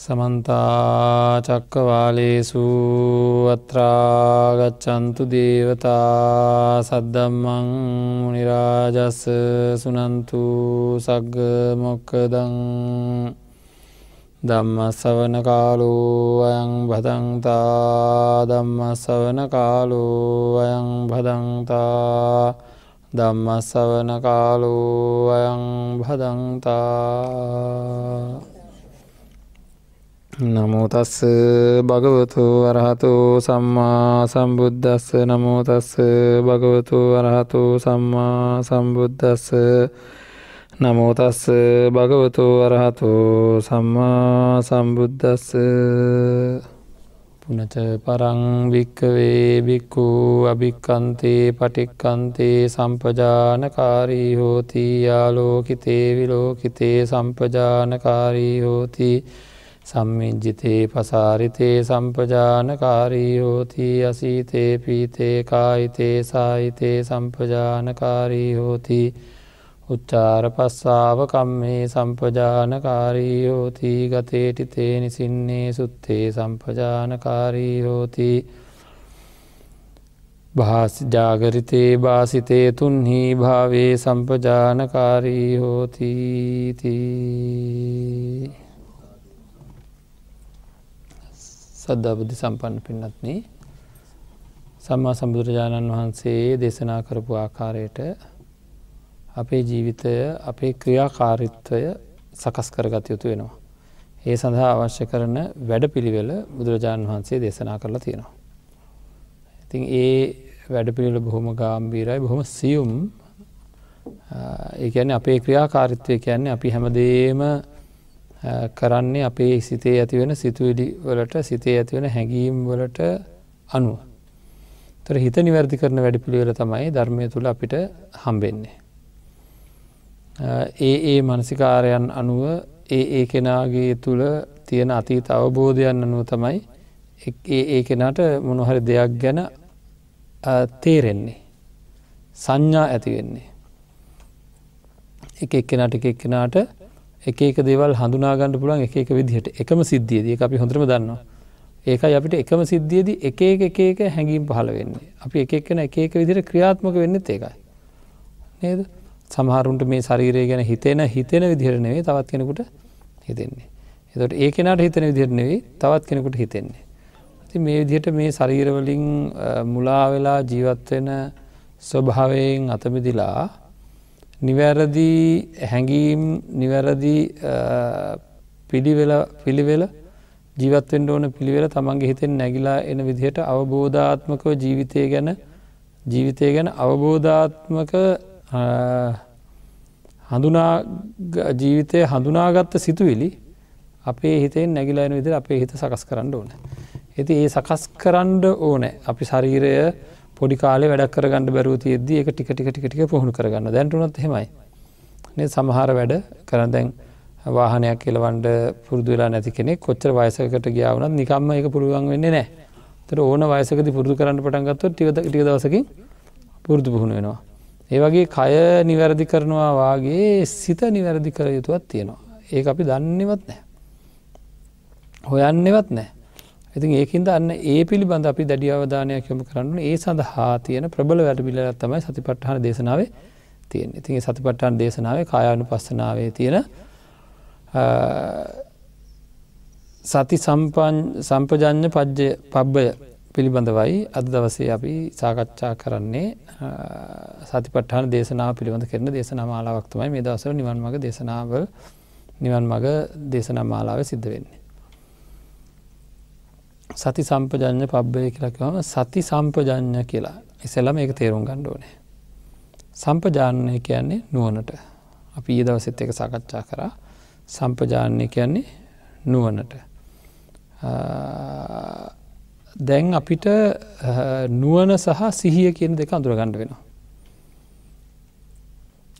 සමන්තා චක්කවාලේසු අත්‍රාගච්චන්තු දේවතා සද්දම්මං නිරාජස්ස සුනන්තු සග්ග මොක්කදං දම්මස්සවන කාලු අයං බදංතා දම්මස්සවන කාලු අයං බදංතා දම්මස්සවන කාලු අයං බදංතා නමුතස්ස භගවතු වරහතු සම්මා සම්බුද්ධස්ස නමුතස්ස භගවතු වරහතු සම්මා සම්බුද්ධස්ස නමුතස්ස භගවතු වරහතු සම්මා සම්බුද්ධස්ස පුනච පරං භික්කවේ බික්කු අභික්කන්තේ පටික්කන්තේ සම්පජානකාරී හෝතිී යාලෝකිතේ විලෝකිතේ සම්පජානකාරී හෝතිී සම්මිජ්ජිතේ පසාරිතේ සම්පජානකාරීහෝතිී අසීතේ පීතේ කායිතේ සාහිතේ සම්පජානකාරීහෝතිී උච්චාර පස්සාව කම්මේ සම්පජානකාරීහෝතිී ගතේටිතේ නිසින්නේ සුත්තේ සම්පජානකාරීහෝතිී භාසිජාගරිතේ බාසිතේ තුන්හි භාවේ සම්පජානකාරී හෝතීතිී සද්ධා බුද්ධි සම්පන්න පින්නත්න සම්මා සම්බුදුරජාණන් වහන්සේ දේශනා කරපු ආකාරයට අපේ ජීවිතය අපේ ක්‍රියාකාරිත්වය සකස් කරගත යුතු වෙනවා. ඒ සඳහා අවශ්‍ය කරන වැඩ පිළිවෙල බුදුරජාණන් වහන්සේ දේශනා කරලා තියෙනවා. ඉතින් ඒ වැඩපිළිවෙල බොහොම ගාම්බීරයි බොහොම සියුම් ඒකැන අපේ ක්‍රියාකාරිත්වය කියන්නේ අපි හැමදේම කරන්නේ අපේ සිතේ ඇතිවෙන සිතුවිලි වලට සිතේ ඇතිවෙන හැඟීම් වලට අනුව. තොර හිත නිවැරදි කරන වැඩිපිළිවෙල තමයි ධර්මය තුළ අපිට හම්බෙන්නේ. ඒ ඒ මනසිකාරයන් අනුව ඒ ඒ කෙනාගේ තුළ තියෙන අතීත අවබෝධයන් අනුව තමයි ඒ ඒ කෙනාට මොනොහරි දෙයක් ගැන තේරෙන්නේ. සංඥා ඇතිවෙන්නේ. එක එක්කෙනට එක එක්කෙනාට එක එක දේවල් හඳුනාගන්න පුළුවන් එක එක විදිහට එකම සිද්ධියදී අපි හොඳම දන්නවා. ඒකයි අපිට එකම සිද්ධියදී එක එක එක එක හැඟීම් පහළ වෙන්නේ. අපි එක එක්කන එක එක විදිහට ක්‍රියාත්මක වෙන්නෙත් ඒකයි. නේද? සමහරුන්ට මේ ශරීරය ගැන හිතෙන හිතෙන විදිහට නෙවෙයි තවත් කෙනෙකුට හිතෙන්නේ. එතකොට ඒ කෙනාට හිතන විදිහට නෙවෙයි තවත් කෙනෙකුට හිතෙන්නේ. ඉතින් මේ විදිහට මේ ශරීර වලින් මුලා වෙලා ජීවත් වෙන ස්වභාවයෙන් අතමිදිලා නිවැරදි හැඟීම් නිවැරදි පිළිවෙල ජීවත්තෙන් ඕන පිළිවෙල තමන්ගේ හිතෙන් නැගිලා එන විදිහට අවබෝධාත්මකව ජීවිතය ගැන ජීවිතය ගැන අවබෝධාත්මක හඳුනා ජීවිතය හඳුනාගත්ත සිතුවිලි අපේ හිතෙන් නැගිලායන විදිර අපේ හිත සකස් කරන්න ඕන. ඇති ඒ සකස් කරන්න ඕනෑ අපි ශරීරය පොඩි කාලේ වැඩක් කරගන්න බැරුව තියද එක ටික ටික ටික ටික පුහුණු කරගන්න දැන්ටුනොත් හෙමයි සමහර වැඩ කරන දැන් වාහනයක් කියලවන්ඩ පුරදු වෙලා නැති කෙනෙ කොච්චර වයසකට ගියාවනත් නිකම්ම එක පුළුවන් වෙන්න නෑ තර ඕන වයසකද පුරදු කරන්න පටන්ගත්ව ටික ටික දවසකින් පුරදු පුහුණු වෙනවා. ඒවගේ කය නිවැරදි කරනවා වගේ සිත නිවැරදි කර යුතුවත් තියෙනවා. ඒ අපි දන්නවත් නෑ. හොයන්නවත් නෑ ඉතින් ඒකින්ද අන්න ඒ පිළිබඳ අපි දැඩිය අවධානයක් යොමු කරන්න ඒ සඳහා තියෙන ප්‍රබල වැටබිලක් තමයි සතිපට්ඨාන දේශනාවේ තියෙන ඉතින් සතිපට්ඨාන දේශනාවේ කායානු පස්සනාවේ තියෙන සති සම්පජඥ පජ්ජ පබ්බය පිළිබඳවයි අද දවසේ අපි සාකච්ඡා කරන්නේ සතිපට්ඨාන දේශනාව පිළිබඳ කරන දේශනා මාලාවක්තමයි මේ දවසර නිවන් මග දේශනාව නිවන් මග දේශනා මාලාව සිද්ධ වෙන්නේ සති සම්පජඥ පබ්බය කියලකවම සති සම්පජඥ කියලා එසලම ඒක තේරුම් ගණ්ඩෝනේ. සම්පජානය කියන්නේ නුවනට අපි ඒ දවසෙත් එක සාකච්ඡා කරා සම්පජානය කියන්නේ නුවනට. දැන් අපිට නුවන සහ සිහිය කියන දෙක අඳුරගණ්ඩ වෙනවා.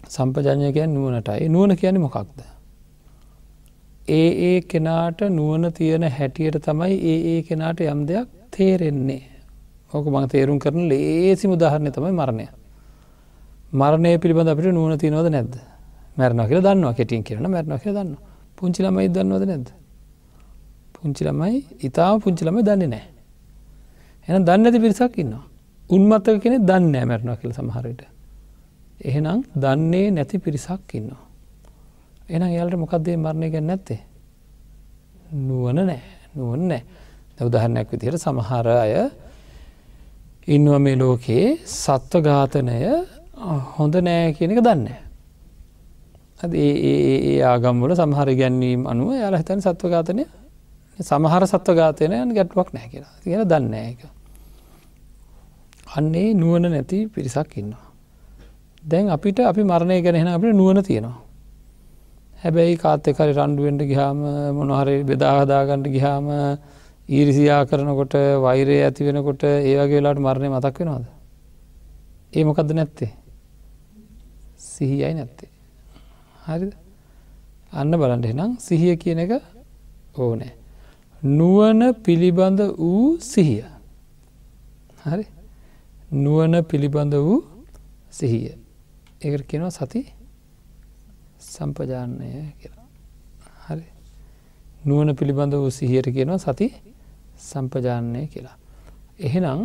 සම්පජඥය කියන් නුවනටයි නුවන කියන්නේ මොකක්ද ඒ ඒ කෙනාට නුවන තියෙන හැටියට තමයි ඒ ඒ කෙනාට යම් දෙයක් තේරෙන්නේ. ඕක මඟ තේරුම් කරන ලේසිම උදාහරණය තමයි මරණය. මරණය පිළිබඳ අපිට නුවන තියනවද නැද්ද මැරණ කියල දන්නවා කෙටින් කරන මැරණ කිය දන්න පුංචිලමයි දන්නවද නැද්ද. පුංචිලමයි ඉතාම පුංචිලම දන්නේ නෑ. එන දන්න ඇති පිරිසක් ඉන්නවා. උන්මත්තක කෙනෙ දන්න මැරණ කියල සමහරයට. එහෙනම් දන්නේ නැති පිරිසක් ඉන්නවා. එහෙනම් එයාලට මොකක්දේ මරණය ගැන නැත්තේ නුවන නෑ නුවන් නෑ උදාහරණයක් විදිහට සමහර අය ඉන්නුව මේ ලෝකයේ සත්ව ඝාතනය හොඳ නෑ කියන එක දන්න. ඒ ආගම්වල සමහර ගැන්වීම අනුව යාල හිතන සත්ව ඝාතනය සමහර සත්ව ඝාතනයන් ගැටුවක් නෑ කියලා තියෙන දන්න එක. අන්නේ නුවන නැති පිරිසක් ඉන්නවා. දැන් අපිට අපි මරණය ගැනෙන අපට නුවන තියෙනවා. හැබැයි කාත් එකරි රණ්ඩුවෙන්ට ගිහාම මොනොහරි බෙදාහදාගන්ට ගිහාම ඊරිසියා කරනකොට වෛරය ඇති වෙනකොට ඒවගේ වෙලාට මරණය මතක් වෙනවාද. ඒ මොකද නැත්තේ. සිහියයි නැත්තේ. හරිද අන්න බලට එනම් සිහිය කියන එක ඕනෑ. නුවන පිළිබඳ වූ සිහිය. හරි නුවන පිළිබඳ වූ සිහිය. ඒකට කෙනවා සති සම්පජාන්නය කියලා හරි නුවන පිළිබඳ වූ සිහියට කියනවා සති සම්පජාන්නය කියලා. එහෙනම්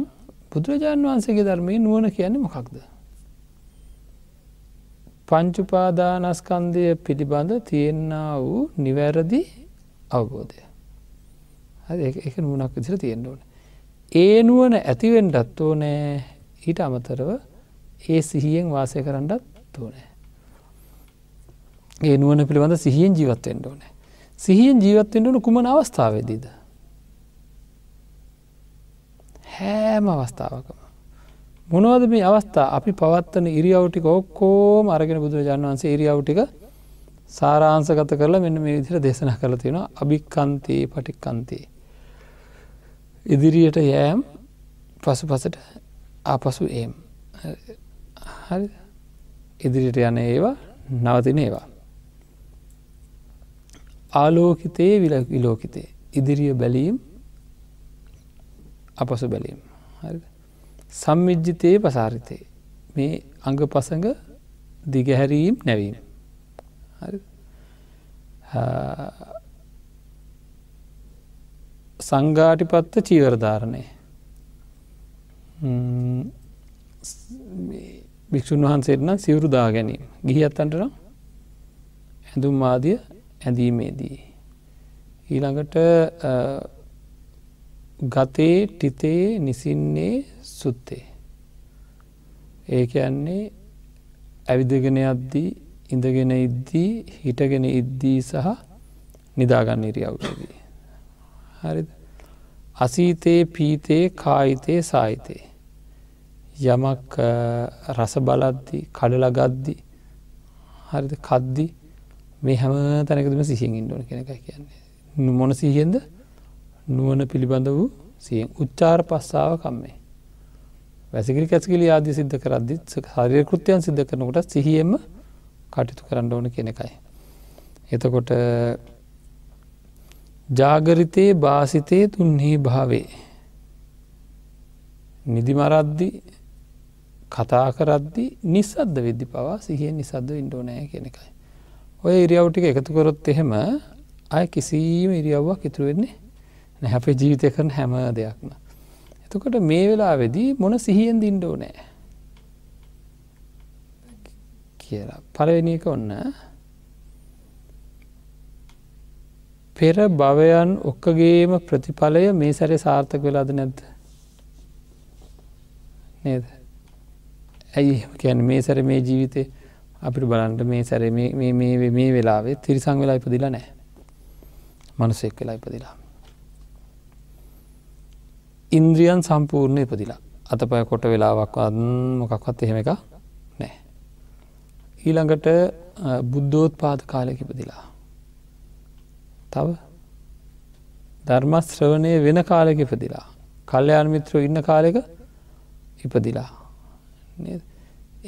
බුදුරජාණන් වහන්සේගේ ධර්මයේ නුවන කියන්නේ මොකක්ද. පංචුපාදානස්කන්දය පිළිබඳ තියෙන්න වූ නිවැරදි අවබෝධය. එක නුවනක් විදිර තියෙන්න්න ඕන. ඒ නුවන ඇතිවෙන්ටත් ඕනෑ ඊට අමතරව ඒ සිහියෙන් වාසය කරන්නටත් ඕනෑ. ඒ නුවන පිළිබඳ සිහියෙන් ජීවත්තෙන්ට ඕනේ. සිහියෙන් ජීවත්තෙන්ටන කුමන අවස්ථාවේදීද. හෑම අවස්ථාවකම. මොනවද මේ අවස්ථා අපි පවත්වන ඉරියවටික ඔක්කෝම අරගෙන බුදුරජාණන් වන්සේ ඉරියවටික සාරාංසගත කරලා මෙන්න මේ විදිර දේශන කළ තියෙන අභික්කන්තයේ පටික්කන්තේ. ඉදිරියට යෑම් පසු පසට ආපසු ඒම්. හරි ඉදිරිට යන ඒවා නවතින ඒවා. ආලෝකිතයේ විල විලෝකිතේ ඉදිරිය බැලීම් අපසු බැලීම සම්මිජ්ජිතයේ පසාරිතය මේ අඟ පසඟ දිගහැරීම් නැවීම සංගාටිපත්ත චීවරධාරණය භික්‍ෂූන් වහන්සේටනම් සිවුරුදා ගැනීම ගිහි අත්තන්ටනම් ඇඳුම් ආදිය ඇඳීමේදී. ඊළඟට ගතේ ටිතේ නිසින්නේ සුත්තේ. ඒක යන්නේ ඇවිදගෙන අද්දී ඉඳගෙන ඉද්දී හිටගෙන ඉද්දී සහ නිදාගන්න ඉරියවුටදී. හරි අසීතයේ පීතයේ කායිතයේ සාහිතයේ. යමක් රස බලද්දි කඩලගද්දි හරිද කද්දිී මේ හැම තැනකදම සිහියෙන් ඉන්ඩුවන කෙනක කියන්නේ. නුමොන සිහියෙන්ද නුවන පිළිබඳ වූ සියෙන් උච්චාර පස්සාව කම්මේ. වැසිකිරි කැසිකිලි ආදි සිද්ධ කරද්දිත් හරිය කෘතියන් සිද්ධ කරනකොට සිහියෙන්ම කටයුතු කරන්න ඕන කෙනෙකයි. එතකොට ජාගරිතයේ බාසිතය තුන්හි භාවේ. නිදිමරද්දි කතා කරද්දි නිසද්ද වෙද්දි පවා සිහිය නිසද්ද ඉන්ඩෝනෑ කෙනෙකයි. ඔය ඉරියව් ටික එකතු කරොත් එහෙම අය කිසිීම ඉරියව්වක් ඉතුරු වෙන්නේ නැහැපේ ජීවිතය කරන හැම දෙයක්ම. එතකොට මේ වෙලා වෙදී මොන සිහියෙන් දින්ඩෝ නෑ කියලා පලවෙනි එක ඔන්න පෙර භවයන් ඔක්කගේම ප්‍රතිඵලය මේ සැරේ සාර්ථක වෙලාද නැද්ද නේද ඇයි කැන මේ සැර මේ ජීවිතය අපිට බලන්ට මේ සැර මේ වෙලාවේ තිරිසං වෙලා ඉපදිලා නෑ. මනුසෙක් වෙලා ඉපදිලා. ඉන්ද්‍රියන් සම්පූර්ණ ඉපදිලා අතපය කොට වෙලාවක් මොකක්වත් එහෙම එක නෑ. ඊළඟට බුද්ධෝත් පාද කාලයක ඉපදිලා. තව ධර්මස්ත්‍රවණය වෙන කාලෙක ඉපදිලා. කල්්‍යයාන් මිත්‍රෝ ඉන්න කාලෙක ඉපදිලා. නේද?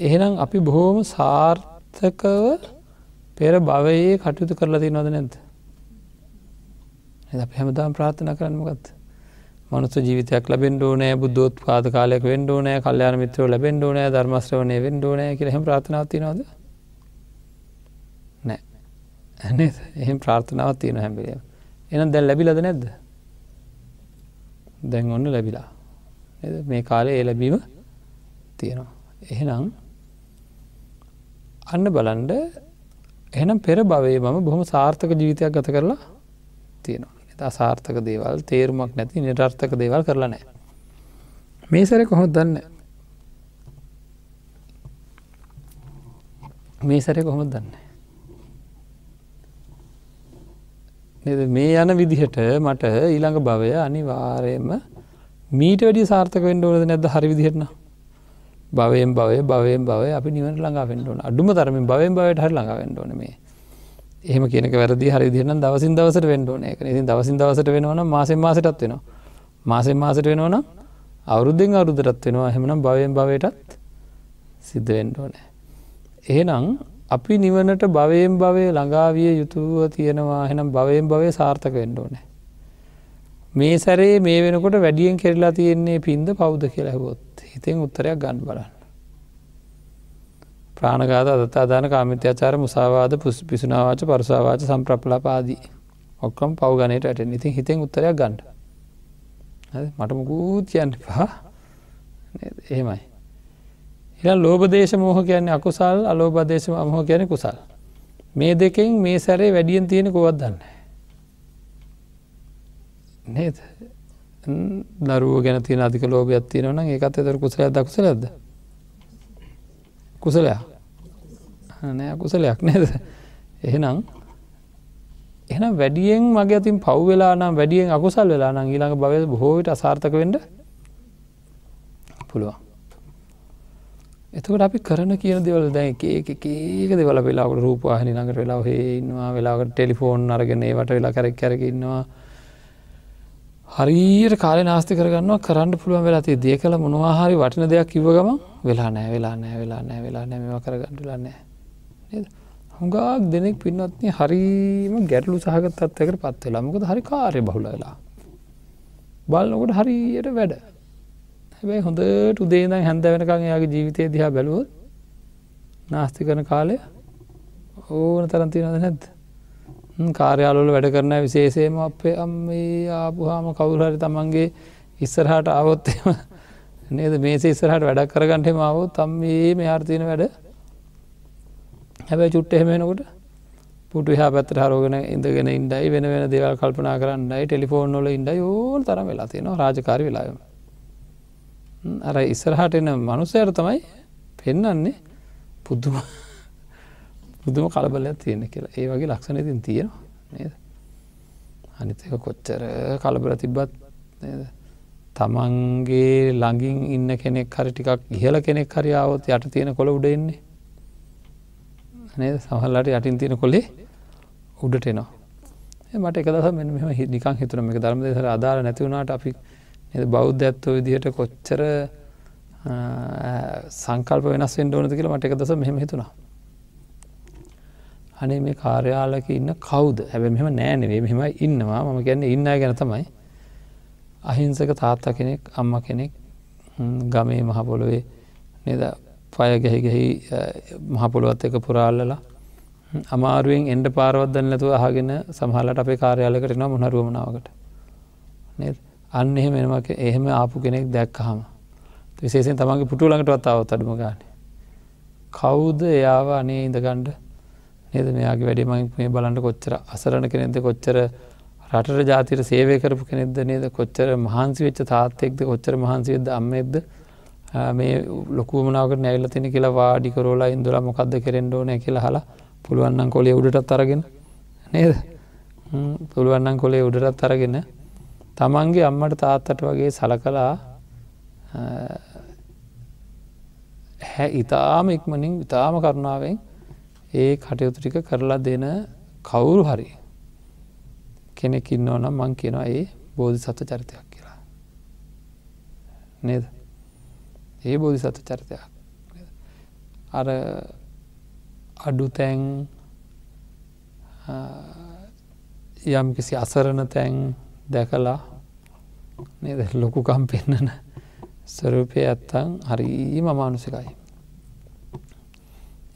එහෙනම් අපි බොහෝම සාර්ථකව පෙර භවයේ කටයුතු කරලා දී නොද නැද. එ හැමදාම් ප්‍රාථන කරන්නමගත්. මනුස ජීවිතයක් ලැබෙන්ඩෝ නෑ බුද්ධෝත් පාද කාලයක් වෙන්ඩෝ නෑ කල්්‍යයාන මිත්‍රව ලැබෙන්ඩෝ නෑ ධර්මස්ත්‍රවනය වෙන්ඩෝ නෑ කිය හැම ප්‍රාථනාවති නොද නෑ ඇ එහෙම ප්‍රාර්ථනාව තියෙන හැම්බිලිය එනම් දැල් ලැබිලද නැද්ද දැන් ඔන්න ලැබිලා මේ කාලේ එලබීම තියෙනවා එහෙනම් අන්න බලන්ඩ එනම් පෙර භවේ මම බොහොම සාර්ථක ජීවිතයක් ගත කරලා තියෙනවා අසාර්ථක දේවල් තේරුමක් නැති නිර්ර්ථක දේවල් කරලා නෑ මේ සැර කොහොත් දන්න මේ සැර කොහොමත් දන්න මේ යන විදිහට මට ඊළඟ භවය අනිවාරයම මීට වැඩි සාර්ථක වෙන්ඩ ඕලද නැද හරි විදිහෙරනවා භවයෙන් භවය භවයෙන් භවය අපි නිවට ළඟාවෙන්ටඕන අඩුම තරමින් භවෙන් බවට හර ළඟාවෙන්ඩෝන මේ එහම කියනක වැරදි හරි දිරන දවසින් දවසට වෙන්ඩෝන එක ඉතින් දවසින් දවසට වෙනවන මාසෙන් මාසටත් වෙනවා මාසෙන් මාසට වෙනවන අවුරුද්ධෙන් අවුරුදරත් වෙනවා හෙමනම් භවයෙන් භවයටත් සිද්ධ වෙන්ඩෝනෑ. එහෙනම් අපි නිවනට භවයෙන් භවය ළඟාවිය යුතුව තියෙනවා හෙනම් භවයෙන් භවය සාර්ථක වෙන්ඩෝනෑ මේ සැරේ මේ වෙනකොට වැඩියෙන් කෙරලා තියෙන්නේ පින්ද පෞද්ද කියලා හවොත් හිතෙන් උත්තරයක් ගන්න බලන්න. ප්‍රාණගාත අදතාදාන කාමිත්‍යචාර මුසාවාද පුස් පිසුනාවාච පරසාවාච සම්ප්‍රප්ලපාදී ඔක්කම් පව් ගනයට ඇට ඉතින් හිතෙන් උත්තරයක් ගණ්ඩ. මට මුකූත් කියන්න පා එහෙමයි. එ ලෝබදේශ මෝහ කියන්නේ අකුසල් අලෝබදේශම අමහෝ කියන කුසල්. මේ දෙකෙන් මේ සැරේ වැඩියෙන් තියෙන කොවත් දන්නේ. නේද දරුව ගැන තියෙන අධික ලෝභයක් තියෙනවන ඒකත් එතර කුසලයක් දකුසලද කුසලයා නෑ කුසලයක් නේද එහෙනම් එන වැඩියෙන් මගේ අතින් පව් වෙලා නම් වැඩියෙන් අකුසල් වෙලා නම් ඊළඟ බවල් බොහෝවිට අසාර්ථක වෙන්ඩ පුළුවන් එතකට අපි කරන කියන දෙවල දැන් ඒක ඒක දෙවල වෙලාවට රූපවාහනි ළඟට වෙලා හේඉන්නවා වෙලාවට ටෙලිෆෝන් අරගෙන ඒවට වෙලා කරක් කරකින්නවා හරියට කාලය නාස්ති කරගන්නවා කරන්න පුළුවන් වෙලා ති දේ කළ මොනවාහරි වටින දෙයක් කිව ගම වෙලා නෑ වෙලා නෑ වෙලා නෑ වෙලා නෑම කරගන්නලා නෑ හුඟක් දෙනෙක් පින්නත්න හරිම ගැටලු සහගත් අත්තකට පත් වෙලා මොකද හරි කාරය බහුල වෙලා බලනකොට හරියට වැඩ හැබැයි හොඳට උදේද හැඳ වෙනකං එයාගේ ජීවිතය දිහා බැලුවොත් නාස්ති කරන කාලය ඕන තරන්තිනද නැද්ද කාර්යාලොල වැඩ කරන විශේෂයම අපේ අම්මේ ආපුහාම කවුරුහරි තමන්ගේ ඉස්සරහට අවොත්තම නේද මේ ඉස්සරහට වැඩක් කරගන්ටෙම අවුත් තම් මේ මේ ආර්තියන වැඩ හැබැ චුට්ට එහෙමෙනකොට පුට හා පැත්‍ර හරෝගෙන ඉඳගෙන ඉන්ඩයි වෙන වෙන දේවල් කල්පනා කරන්නයි ටෙලිෆෝන් නොල ඉඩ යෝන් තරම් වෙලා තියෙනවා රාජකාර වෙලාම අර ඉස්සරහට එන මනුස්සයට තමයි පෙන්නන්නේ පුද්දුමා පුදුම කලබලයක් තියෙන කියලා ඒ වගේ ලක්ෂණ ඉතින් තියෙනවා නේද අනිතක කොච්චර කලබල තිබ්බත් නේද තමන්ගේ ළඟින් ඉන්න කෙනෙක් හරි ටිකක් ඉහල කෙනෙක් හරියාවත් යට තියෙන කොළ උඩ එන්නේ නේද සහල්ලට යටින් තියෙන කොලේ උඩට එනවා මට එකදස මෙ මෙම නිකං හිතුරම එක ධර්ම දෙසර අදාර නැතිවුණට අපි බෞද්ධ ඇත්තෝ විදිහට කොච්චර සංකල්ප වෙනස් වෙන්ඩ ඕනති කියලා මට එකදස මෙහෙම හිතුණා අනේ මේ කාර්යාලක ඉන්න කවුද හැබැ මෙම නෑනවේ මෙම ඉන්නවා මම ගැන්න ඉන්න ගැන තමයි අහිංසක තාත්තා කෙනෙක් අම්ම කෙනෙක් ගමේ මහපොළොවේ නද පය ගැහිගෙහි මහපොළුවත් එක පුරාල්ලලා අමාරුවෙන් එන්ඩ පාරවදන්න ලතුව අහගෙන සහලට අපේ කාර්යාලකටන මොනරුවමනාවකට අන්න එහෙම එම එහෙම ආපු කෙනෙක් දැක්කහම විශේෂෙන් තමගේ පුටුලඟටවත් අවත් අඩුම ගාන කවුද එයාව අනේ ඉඳගණ්ඩ නේද මෙයාගේ වැඩේ මං මේ බලන්න කොච්චර අසරණ කෙනෙද කොච්චර රටට ජාතිර සේවය කරපු කෙනෙද නේද කොච්චර මහන්සි වෙච්ච තාත්තෙක්ද කොච්චර මහන්සිවෙද අම්මෙක්ද මේ ලොකුමනාවට නැල්ල තින කියලා වාඩි කරෝලා ඉඳලා මොකක්ද කෙරෙන්ඩ ඕනෑ කියලා හලා පුළුවන්නම් කොලේ උඩටත් අරගෙන නේද පුළුවන්නම් කොලේ උඩටත් අරගෙන තමන්ගේ අම්මට තාත්තට වගේ සලකලා හැ ඉතාම ඉක්මනින් ඉතාම කරුණාවෙන් ඒ කටයුතුටික කරලා දෙන කවුරු හරි කෙනෙකින්න ඕනම් මං කියෙනවා ඒ බෝධි සත්ව චරිතයක් කියලා. නේද ඒ බෝධි සත්ව චරිතයක් අර අඩු තැන් යම් කිසි අසරණ තැන් දැකලා නද ලොකුකම් පෙන්නන ස්වරූපය ඇත්තං හරීම මානුසිකයි.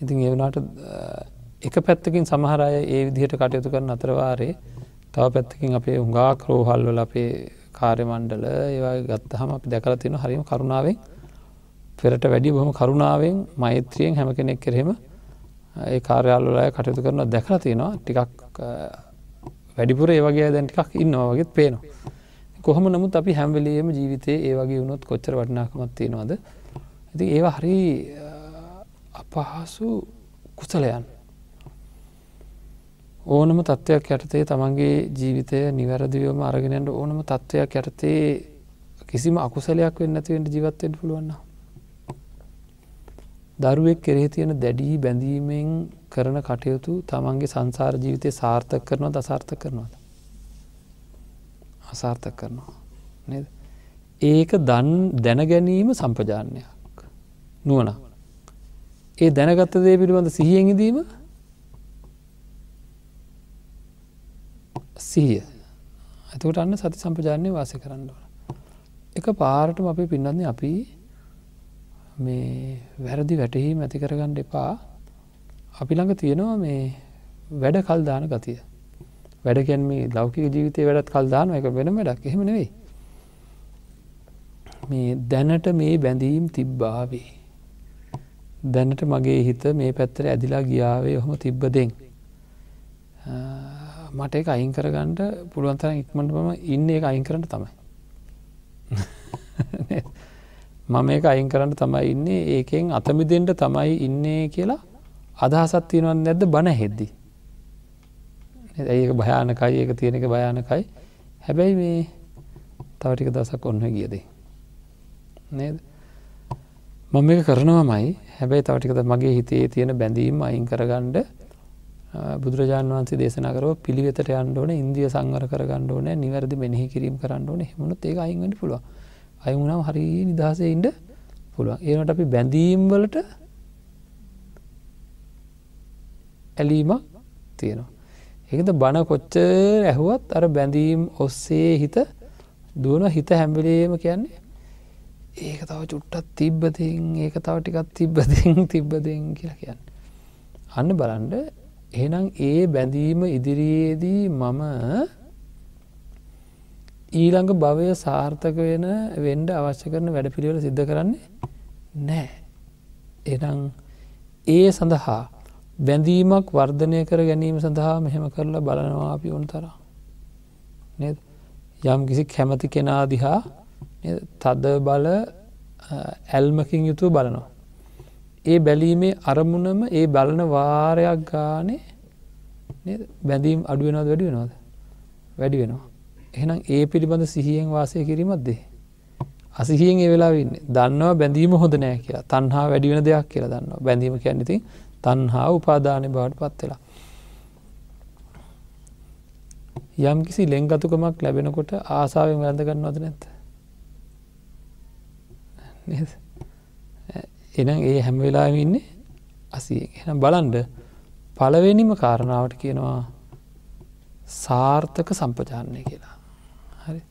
ඉතින් ඒවනාට එක පැත්තකින් සමහර අය ඒ විදිහට කටයුතු කරන අතරවාරේ තව පැත්තකින් අපේ උඟා කරෝහල් වල අපේ කාර්යමණ්ඩල ඒවා ගත්තහම අපි දැකල තියෙන හරිම කරුණාවෙන් පෙරට වැඩි බොහම කරුණාවෙන් මෛත්‍රියෙන් හැම කෙනෙක් කෙරෙම ඒ කාර්යාල්ලය කටයුතු කරනවා දැකල තියෙනවා ටිකක් වැඩිපුර ඒවගේ දැන් ටිකක් ඉන්නවාගේත් පේනවා. කොහොම නමුත් අපි හැම්වලේම ජීවිතේ ඒවගේ වුණොත් කොච්චර වටනාකමත් තියෙනවාද. ඉති ඒ හරි අපහසු කුසලයන් ඕනම තත්ත්වයක් යටතේ තමන්ගේ ජීවිතය නිවැරදිවම අරගෙනට ඕනම තත්ත්වයක් යටතේ කිසිම අකුසලයක් වෙන්න ඇතිවෙන්ට ජීවත්තයෙන් පුළුවන්න. දරුවෙක් කෙරෙහි තියෙන දැඩී බැඳීමෙන් කරන කටයුතු තමන්ගේ සංසාර ජීවිතය සාර්ථක කරනවා දසාර්ථ කරනවාද. අසාර්ථක කරනවා. ඒක දන් දැනගැනීම සම්පජානයක් නුවනා. ඒ දැනගත්ත දේ පිළිබඳ සිහියෙන් ඉදීම සිහිය ඇතකට අන්න සති සම්පජානය වාසය කරන්න ඕන එක පාරටම අපි පින්නන්නේ අපි මේ වැරදි වැටහීම ඇති කරගන්න එපා අපි ළඟ තියෙනවා මේ වැඩ කල් දාන ගතිය වැඩකැන් මේ ලෞකික ජීවිතය වැඩත් කල් දාන එක වෙන වැඩක් එහෙම නෙවෙයි මේ දැනට මේ බැඳීම් තිබ්බාවේ දැනට මගේ හිත මේ පැත්තර ඇදිලා ගියාවේ හොම තිබ්බදෙන්. මට එක අයින් කරගන්නට පුළුවන්තර ඉක්මට මම ඉන්න එක අයින් කරට තමයි. මම එක අයින් කරන්න තමයි ඉන්නේ ඒකෙන් අතමිදෙන්ට තමයි ඉන්නේ කියලා අදහසත් තියෙනවන් නැද්ද බණ හෙද්දි. ඒක භයානකයි ඒක තියෙන එක භයානකයි හැබැයි මේ තවටික දසක් ඔන්න ගියදේ. නේද? මම මේ කරනවාමයි හැබැයි තවටිකද මගේ හිතේ තියෙන බැඳීම අයින් කරගණ්ඩ බුදුරජාණන් වන්සේ දේශනකරව පිළිවෙතට අන්ඩෝන ඉන්දිය සංවර කරගණ්ඩ ඕන නිවැරදි මෙනෙහි කිරීම කරන්න ඕන හෙමුණුත් ඒ අයින්ගට පුළුව අයමුණම් හරි නිදහසයින්ට පුළුවන් ඒනට අපි බැඳීම් වලට ඇලීමක් තියෙනවා ඒකද බණ කොච්ච ඇහුවත් අර බැඳීම් ඔස්සේ හිත දුවන හිත හැම්බිලේම කියන්නේ ඒක තව චුට්ටත් තිබ්බතින් ඒක තව ටිකත් තිබ්බතින් තිබ්බතින් කියලා කියන්න. අන්න බලන්ඩ එනම් ඒ බැඳීම ඉදිරියේදී මම ඊළඟ භවය සාර්ථක වෙන වෙන්ඩ අවශ්‍ය කරන වැඩපිළිවෙල සිද්ධ කරන්නේ නෑ. එනම් ඒ සඳහා බැඳීමක් වර්ධනය කර ගැනීම සඳහා මෙහෙම කරලා බලනවා අපි උන් තරම්. යම් කිසි කැමති කෙනා දිහා තද බල ඇල්මකින් යුතුව බලනවා. ඒ බැලීමේ අරමුණම ඒ බලන වාරයක් ගානේ බැඳීම් අඩුවෙනද වැඩි වෙනවාද වැඩි වෙනවා. එහෙනම් ඒ පිළිබඳ සිහියෙන් වාසය කිරීමත් දේ. අසිහියෙන් ඒ වෙලා වෙන්න දන්නවා බැඳීම හොඳ නෑ කියලා තන්හා වැඩි වෙන දෙයක් කියලා දන්නවා බැඳීම කැන්නති තන්හා උපාධානය බවට පත් වෙලා. යම් කිසි ලෙංගතුකමක් ලැබෙනකොට ආසාාවෙන් වැළඳ ගන්නවද නැත්ත. නේද එනම් ඒ හැම වෙලාම ඉන්නේ අසිය එනම් බලන්ඩ පලවෙනිම කාරණාවට කියනවා සාර්ථක සම්පජාන්නේ කියලා හරි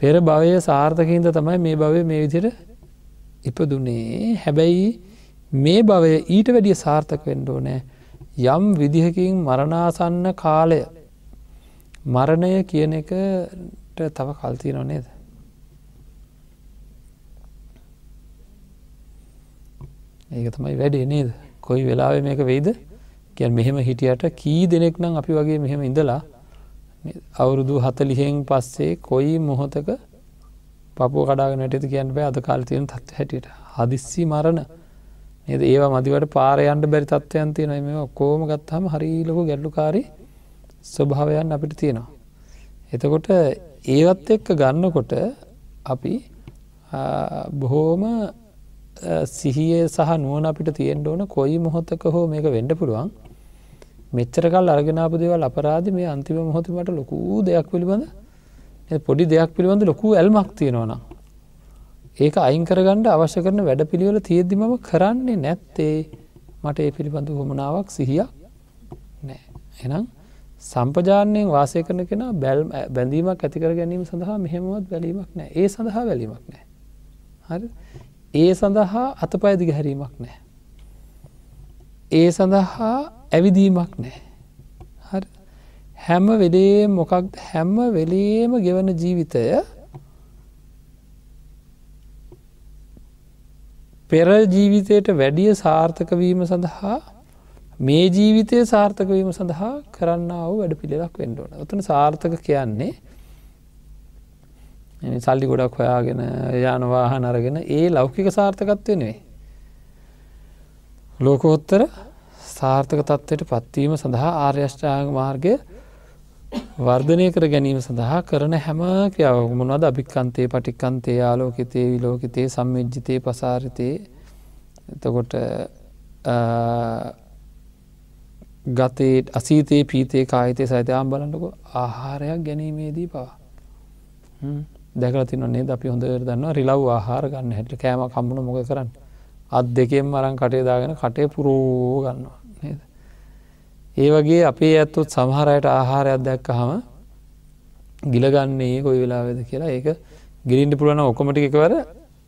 පෙර භවය සාර්ථකහින්ද තමයි මේ භවය මේ විදිර ඉපදුනේ හැබැයි මේ භවය ඊට වැඩිය සාර්ථක වෙන්ඩෝ නෑ යම් විදිහකින් මරණාසන්න කාලය මරණය කියන එකට තව කල්තිය නොනේද ඒක තමයි වැඩේ නේද කොයි වෙලාව මේක වෙයිද කිය මෙහෙම හිටියට කී දෙනෙක් නම් අපි වගේ මෙහෙම ඉඳලා අවුරුදු හතලිහෙන් පස්සේ කොයි මොහොතක පපු කඩාගෙන ටති කියන්න බෑ අද කාලතියන තත්ව හැටියට හදිස්සි මරණ නද ඒවා මදිවට පාරයන්ට බැරි තත්වයන් තියෙනයි මේ ඔක්කෝම ගත්හම හරිලොක ගැල්ලුකාරි ස්වභාවයන් අපිට තියෙනවා. එතකොට ඒවත් එක්ක ගන්නකොට අපි බොහෝම සිහියේ සහ නුවන අපිට තියෙන්ට ඕන කොයි මොහොත්තක හෝ මේක වෙන්ඩ පුළුවන් මෙච්චරකල් අර්ගෙනාප දෙවල් අපරාධ මේ අන්තිම මොහොතමට ලොකූ දෙයක් පිළිබඳ පොඩි දෙයක් පිළිබඳ ලොකු ඇල්මක් තියෙනවන ඒක අයිංකරගණ්ඩ අවශ්‍ය කරන වැඩ පිළිවෙල තියෙද්දිම කරන්නේ නැත්තේ මට ඒ පිළිබඳ හොමනාවක් සිහියක් නෑ එනම් සම්පජානයෙන් වාසය කරන කෙන බැල් බැඳීමක් ඇතිකර ගැනීම සඳහා මෙහෙමවත් බැලීමක් නෑ ඒ සඳහා වැලීමක් නෑ හරි ඒ සඳහා අතපය දිගහැරීමක් නෑ. ඒ සඳහා ඇවිදීමක් නෑ. හැම වෙලේ මොකක් හැම වෙලේම ගෙවන ජීවිතය පෙර ජීවිතයට වැඩිය සාර්ථකවීම සඳහා මේ ජීවිතය සාර්ථකවීම සඳහා කරන්න වූ වැඩ පිළිලක් වෙන්ඩුවන. ඔතන සාර්ථක කියන්නේ සල්ලි ගොඩක් හොයාගෙන යානවාහ නරගෙන ඒ ලෞකික සාර්ථකත්වය නෙවේ. ලෝකෝත්තර සාර්ථක තත්ත්වයට පත්වීම සඳහා ආර්යෂ්ඨාග මාර්ගය වර්ධනය කර ගැනීම සඳහා කරන හැම ක්‍රියාවගමනවද අභික්කන්තේ පටික්කන්තේ යාලෝකිතේ විලෝකිතේ සම්විජ්ජිතය පසාරිතය එතකොට ගතේ අසීතයේ පීතේ කාහිතය සහිතයාම් බලන්නක ආහාරයක් ගැනීමේදී පවා. දැකල තිනොන්නේ අපි හොඳර දන්නවා රිලව් ආහාර ගන්න හැට කෑම කම්බුණ මොක කරන්න අත් දෙකෙන් මරන් කටේදාගෙන කටේ පුරූ ගන්නවා නේද. ඒ වගේ අපේ ඇත්තුත් සමහරයට ආහාරයක් දැක්ක හම ගිලගන්නේ කොයි වෙලාවෙද කියලා ඒක ගිලින්ට පුළන ඔකොමටිකවර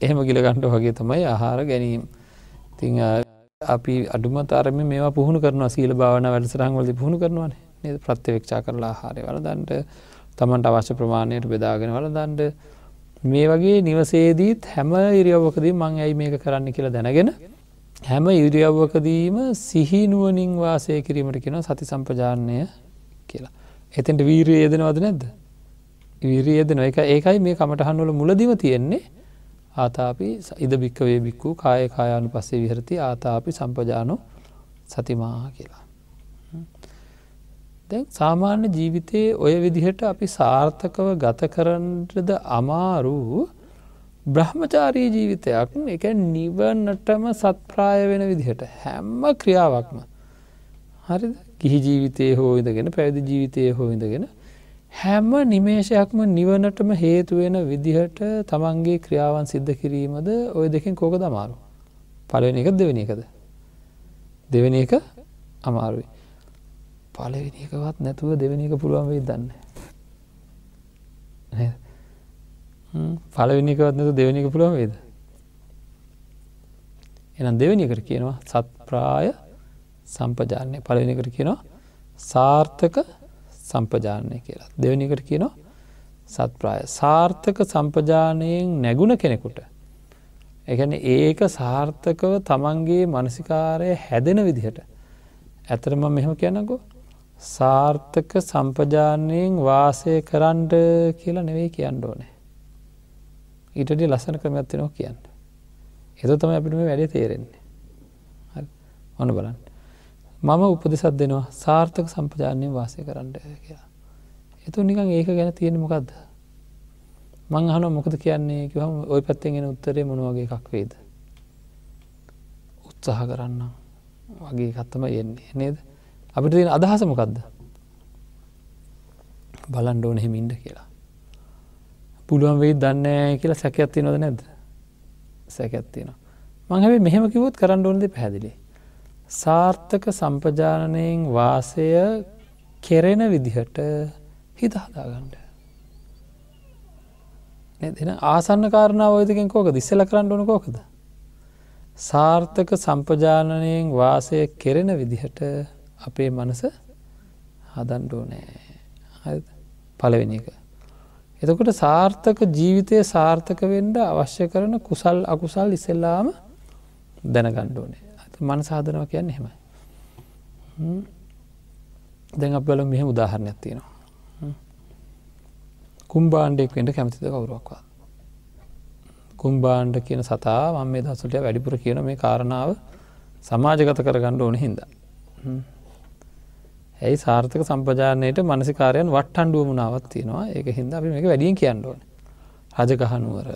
එහෙම ගිලගණ්ඩ වගේ තමයි ආහාර ගැනීම් ති අපි අඩුම තරම මේ පුහුණු කරන සීල භාවන වැඩසරංවලදි පුහුණු කරනවන නද ප්‍රත්්‍යවක්ෂා කරලා ආහාරය වලදන්ට තමන්ට අවශ්‍ය ප්‍රමාණයට බෙදාගෙන වල දන්ඩ මේ වගේ නිවසේදීත් හැම ඉරියව්වකදී මං ඇයි මේක කරන්න කියලා දැනගෙන හැම ඉරියව්වකදීම සිහිනුවනින් වාසය කිරීමට කියෙන සති සම්පජානය කියලා. එතන්ට වීරය යදනවද නැද්ද. වීරයදන එක ඒකයි මේ කමටහන්වල මුලදිව තියෙන්නේ ආතාපි ඉද භික්කවේ බික්කු කාය කායානු පස්සේ විහරති ආතාපි සම්පජානු සතිමා කියලා. දැ සාමාන්‍ය ජීවිතයේ ඔය විදිහට අපි සාර්ථකව ගත කරන්නද අමාරූ බ්‍රහ්මචාරී ජීවිතයක් එක නිවන්නටම සත්ප්‍රාය වෙන විදිහට හැම්ම ක්‍රියාවක්ම හරි ගිහි ජීවිතය හෝ ඉඳගෙන පැවිදි ජීවිතය හෝ ඉඳගෙන හැම නිමේෂයක්ම නිවනටම හේතුවෙන විදිහට තමන්ගේ ක්‍රියාවන් සිද්ධ කිරීමද ඔය දෙකින් කෝක දමාරු පලවෙනි එක දෙවෙන එකද දෙවෙන එක අමාරුයි පලවිනිකවත් නැතුව දෙවෙනික පුළුවන් වෙයි දන්න පලවිනිකවත් නැතු දෙවෙනික පුළුවන් වේද එනම් දෙවෙනිකට කියනවා සත්ප්‍රාය සම්පජානය පලවිනිකට කියනවා සාර්ථක සම්පජානය කියලා දෙවනිකට කියනවා සත්ප්‍රාය සාර්ථක සම්පජානයෙන් නැගුණ කෙනෙකුට එකන ඒක සාර්ථකව තමන්ගේ මනසිකාරය හැදෙන විදිහට ඇතරම මෙහම කියනකෝ සාර්ථක සම්පජානයෙන් වාසය කරන්ඩ කියලා නෙවෙයි කියන්න ඕනේ. ඉටඩි ලස්සන ක්‍රමයක්ත්ති නෝ කියන්න. එද තම අපිටම වැඩි තේරෙන්නේ. ඔන්න බලන්න. මම උපදෙසත් දෙනවා සාර්ථක සම්පජානයෙන් වාසය කරන්න කියලා. එතු නිකන් ඒක ගැන තියෙන මොකක්ද. මං හන මොකද කියන්නේ කිවම ඔය පැත්තෙන්ගෙන උත්තරේ මොනවගේ එකක් වේද. උත්සාහ කරන්න වගේ කත්තම එන්නේ නේද. අපිට තියෙන අදහස මොකක්ද බලන් ඕන හෙමින්ට කියලා පුළුවන් වෙයි දන්න කියලා සැකයක්ත්ති නොද නැද සැකැත්තියෙන මංහැේ මෙහෙම කිවොත් කරන්න ඕනද පැදිලි සාර්ථක සම්පජානනයෙන් වාසය කෙරෙන විදිහට හිත හදාගන්ඩ එන ආසන්න කාරණාව ඔයතකින් කෝක දිස්සල කරන්න ඕන කෝකද සාර්ථක සම්පජානනයෙන් වාසය කෙරෙන විදිහට අපේ මනස හදන්ඩෝ නෑ පලවෙෙන එක. එතකොට සාර්ථක ජීවිතය සාර්ථක වෙන්ඩ අවශ්‍ය කරන කුසල් අකුසල් ඉසෙල්ලාම දැනගණ්ඩෝනේ ඇත මන සාධනව කියන්න හෙමයි. දැන් අප බල මෙහෙම උදාහරණ ඇත්තිනවා. කුම්බාණ්ඩෙක් වෙන්ට කැමතිද කවුරක්වා. කුම්බාණ්ඩ කියන සතා වම් මේ දසුලිය වැඩිපුර කියන මේ කාරණාව සමාජගත කරගණ්ඩ ඕන හින්දා. ඇයි සාර්ථක සම්පජානයට මනසිකාරයන් වට්ටන්ඩුව මුණාවත් තියෙනවා ඒක හින්ද අපි මේක වැඩියෙන් කියන්නඩුවන. රජගහනුවර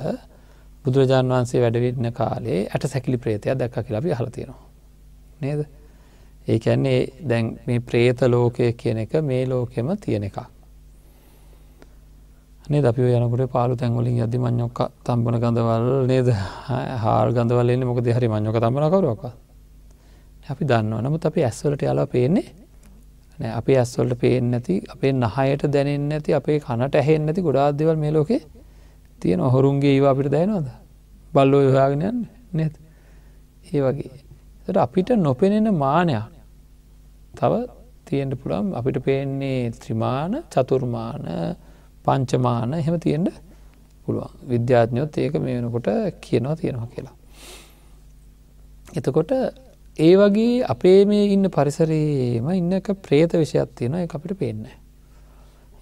බුදුරජාණන් වහන්සේ වැඩවෙන්න කාලේ ඇට සැකිලි ප්‍රේතයක් දැක්ක කියලබි හලතියෙනවා. නේද ඒකැන්නේ දැන් මේ ප්‍රේත ලෝකය කියන එක මේ ලෝකෙම තියෙන එකක්. අපි යනකට පාලු තැන්වලින් ඇදි මං්ඥොක්ක තම්බන ගඳවල් නේද හාල් ගඳවලන්නේ මොක දෙහරි මං්ඥක තම්බන කවරක් අපි දන්නවනමුත් අපි ඇස්වලට යාලා පේන්නේ නෑ අපේ ඇස්වලට පේෙන් නැති අපේ නහයට දැනෙන් නැති අපේ කනට ඇහෙන් නැති ගොඩාදවල් මේ ලෝකෙ තියෙන ඔහොරුන්ගේ ඒවා අපිට දැනවාද බල්ලෝ යොයාගෙනයන් නැත් ඒ වගේ ට අපිට නොපෙනෙන මානයක් තව තියෙන්ට පුළම් අපිට පේන්නේ ත්‍රිමාන චතුර්මාන පංචමාන එහෙම තියෙන්ට පුළුවන් විද්‍යාඥයොත් ඒක මේ වෙනකොට කියනවා තියෙනවා කියලා එතකොට ඒ වගේ අපේ මේ ඉන්න පරිසරයේම ඉන්න එක ප්‍රේත විෂයක් තියෙන එක අපිට පේන්න.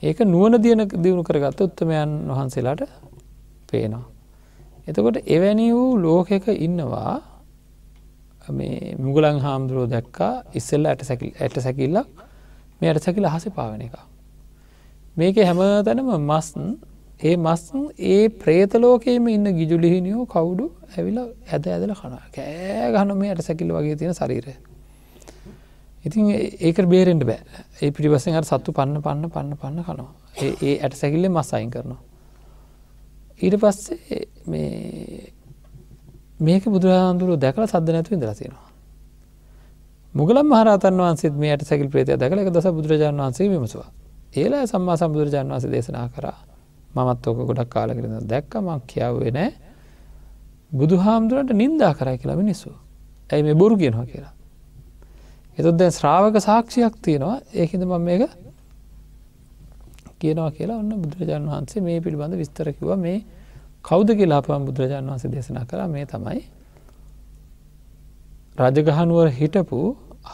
ඒක නුවන දියන දියුණු කරගත්ත උත්තමයන් වහන්සේලාට පේනවා. එතකොට එවැනි වූ ලෝකක ඉන්නවා මේ මුගලන් හාමුදුරුව දැක්කා ඉස්සල්ල ඇට සැකිල්ලක් මේ ඇයට සැකිල හස පාවෙන එක. මේක හැම තැනම මස්න් ඒ මස් ඒ ප්‍රේතලෝකයේම ඉන්න ගිජුලිහිනිියෝ කවුඩු ඇවිල ඇද ඇදල කනා කෑ ගහන මේ යට සැකිල වගේ තියෙන ශරීරය. ඉතින් ඒක බේරෙන්ට බෑ ඒ පිටිවසෙන් අට සත්තු පන්න පන්න පන්න පන්න කනවා ඒ ඇට සැකිල්ලෙ මස් අයින් කරනවා. ඊට පස්සේ මේක බුදුරාන්දුරු දැකල සද නැතු ඉදරතිෙනවා. මුගල මහරතන් වන්සේ මේ ඇයට සැකිල් ප්‍රේතය දැකල එක දස බුදුරජාන් වන්සේ විමසවා ඒලා සම්මා සම්බුදුරජාන් වන්සේ දේශනා කරා මමත් ඕක ගොඩක් කාලකරෙන දැක්ක මං කියාවේ නෑ බුදු හාමුදුරන්ට නින්දා කරයි කියලා මිනිස්සු ඇයි මේ බොරු කියනවා කියලා එතුත් දැන් ශ්‍රාවක සාක්ෂියක් තියෙනවා ඒහිද මම මේක කියනවා කියලා ඔන්න බුදුරජාණන් වහන්සේ මේ පිළිබඳ විස්තරකිව මේ කෞද කියලාපන් බුදුරජාණන් වහන්සේ දේශනා කළ මේ තමයි රජගහනුවර හිටපු